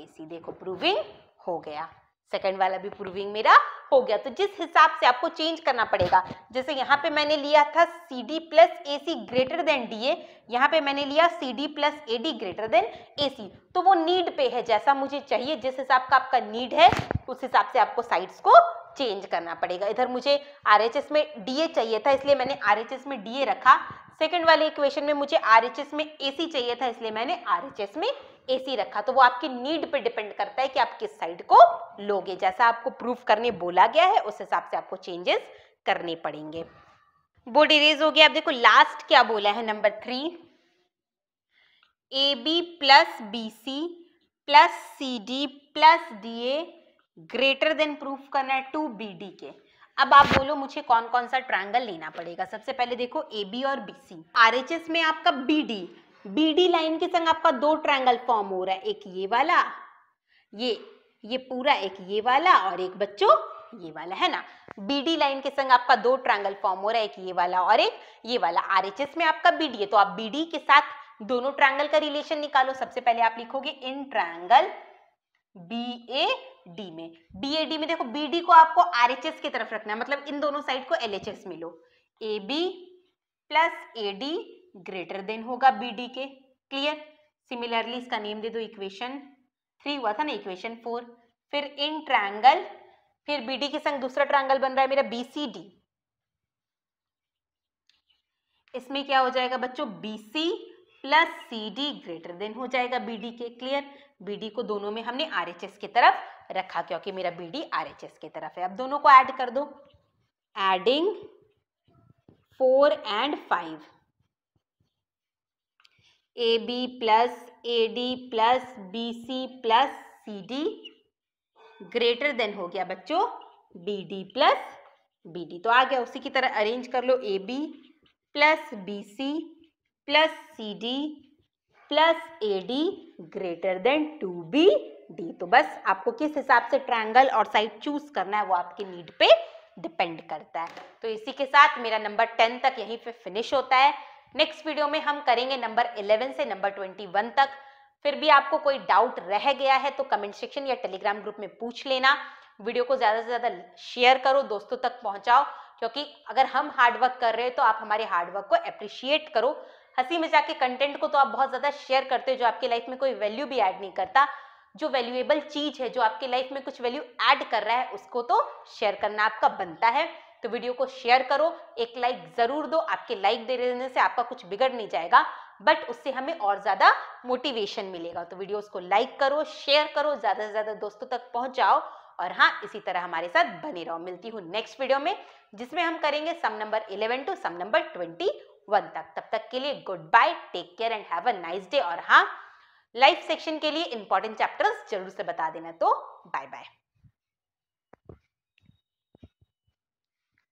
ए सी देखो प्रूविंग हो गया सेकेंड वाला भी प्रूविंग मेरा हो गया तो जिस हिसाब से आपको चेंज करना पड़ेगा जैसे यहाँ पे मैंने लिया था C D plus A C greater than D A यहाँ पे मैंने लिया C D plus A D greater than A C तो वो नीड पे है जैसा मुझे चाहिए जिस हिसाब का आपका नीड है उस हिसाब से आपको साइड्स को चेंज करना पड़ेगा इधर मुझे एस में ए चाहिए था इसलिए मैंने एस में ए रखा सेकेंड वाले इक्वेशन में मुझे एस में सी चाहिए था इसलिए मैंने एस में सी रखा तो वो आपकी नीड पे डिपेंड करता है कि आप किस साइड को लोगे जैसा आपको प्रूफ करने बोला गया है उस हिसाब से आपको चेंजेस करने पड़ेंगे बोर्ड इरेज हो गया अब देखो लास्ट क्या बोला है number three A B plus B C plus C D plus D A greater than proof करना है टू बी डी के अब आप बोलो मुझे कौन कौन सा ट्रायंगल लेना पड़ेगा सबसे पहले देखो ए बी और B C R H S में आपका B D B D line के संग आपका दो ट्रायंगल फॉर्म हो रहा है एक ये वाला ये ये पूरा एक ये वाला और एक बच्चों ये वाला है ना बी डी लाइन के संग आपका दो ट्रायंगल फॉर्म हो रहा है एक ये वाला और एक ये वाला आरएचएस में आपका बी डी है तो आप बी डी के साथ दोनों ट्रायंगल का रिलेशन निकालो सबसे पहले आप लिखोगे in triangle B A D में बी ए डी में देखो बी डी को आपको आर एच एस की तरफ रखना है मतलब इन दोनों साइड को एल एच एस मिलो A B plus A D greater than होगा बी डी के क्लियर सिमिलरली इसका नेम दे दो इक्वेशन थ्री हुआ था ना इक्वेशन फोर फिर इन ट्रायंगल फिर बी डी के संग दूसरा ट्रायंगल बन रहा है मेरा बी सी डी इसमें क्या हो जाएगा बच्चों B C plus C D greater than हो जाएगा बी डी के क्लियर बी को दोनों में हमने आर की तरफ रखा क्योंकि मेरा बीडी आरएचएस की तरफ है अब दोनों को ऐड कर दो adding four and five A B plus A D plus B C plus C D greater than हो गया बच्चों B D plus B D तो आ गया उसी की तरह अरेंज कर लो A B plus B C plus C D plus A D greater than two B D तो बस आपको किस हिसाब से ट्रायंगल और साइड चूज करना है वो आपकी नीड पे डिपेंड करता है तो इसी के साथ मेरा नंबर टेन तक यहीं पे फिनिश होता है नेक्स्ट वीडियो में हम करेंगे नंबर इलेवन से नंबर ट्वेंटी वन तक फिर भी आपको कोई डाउट रह गया है तो कमेंट सेक्शन या टेलीग्राम ग्रुप में पूछ लेना वीडियो को ज़्यादा से ज़्यादा शेयर करो दोस्तों तक पहुंचाओ क्योंकि अगर हम हार्डवर्क कर रहे हैं तो आप हमारे हार्डवर्क को अप्रिशिएट करो हंसी मजाक के कंटेंट को तो आप बहुत ज्यादा शेयर करते हो जो आपकी लाइफ में कोई वैल्यू भी ऐड नहीं करता जो वैल्यूएबल चीज है जो आपके लाइफ में कुछ वैल्यू ऐड कर रहा है उसको तो शेयर करना आपका बनता है तो वीडियो को शेयर करो एक लाइक जरूर दो आपके लाइक दे देने से आपका कुछ बिगड़ नहीं जाएगा बट उससे हमें और ज़्यादा मोटिवेशन मिलेगा तो वीडियोस को लाइक करो शेयर करो ज़्यादा से ज़्यादा दोस्तों तक पहुंचाओ और हाँ इसी तरह हमारे साथ बने रहो मिलती हूँ नेक्स्ट वीडियो में जिसमें हम करेंगे sum number eleven to sum number twenty one तक तब तक के लिए good bye take care and have a nice day और हाँ लाइफ सेक्शन के लिए इंपॉर्टेंट चैप्टर्स जरूर से बता देना तो बाय बाय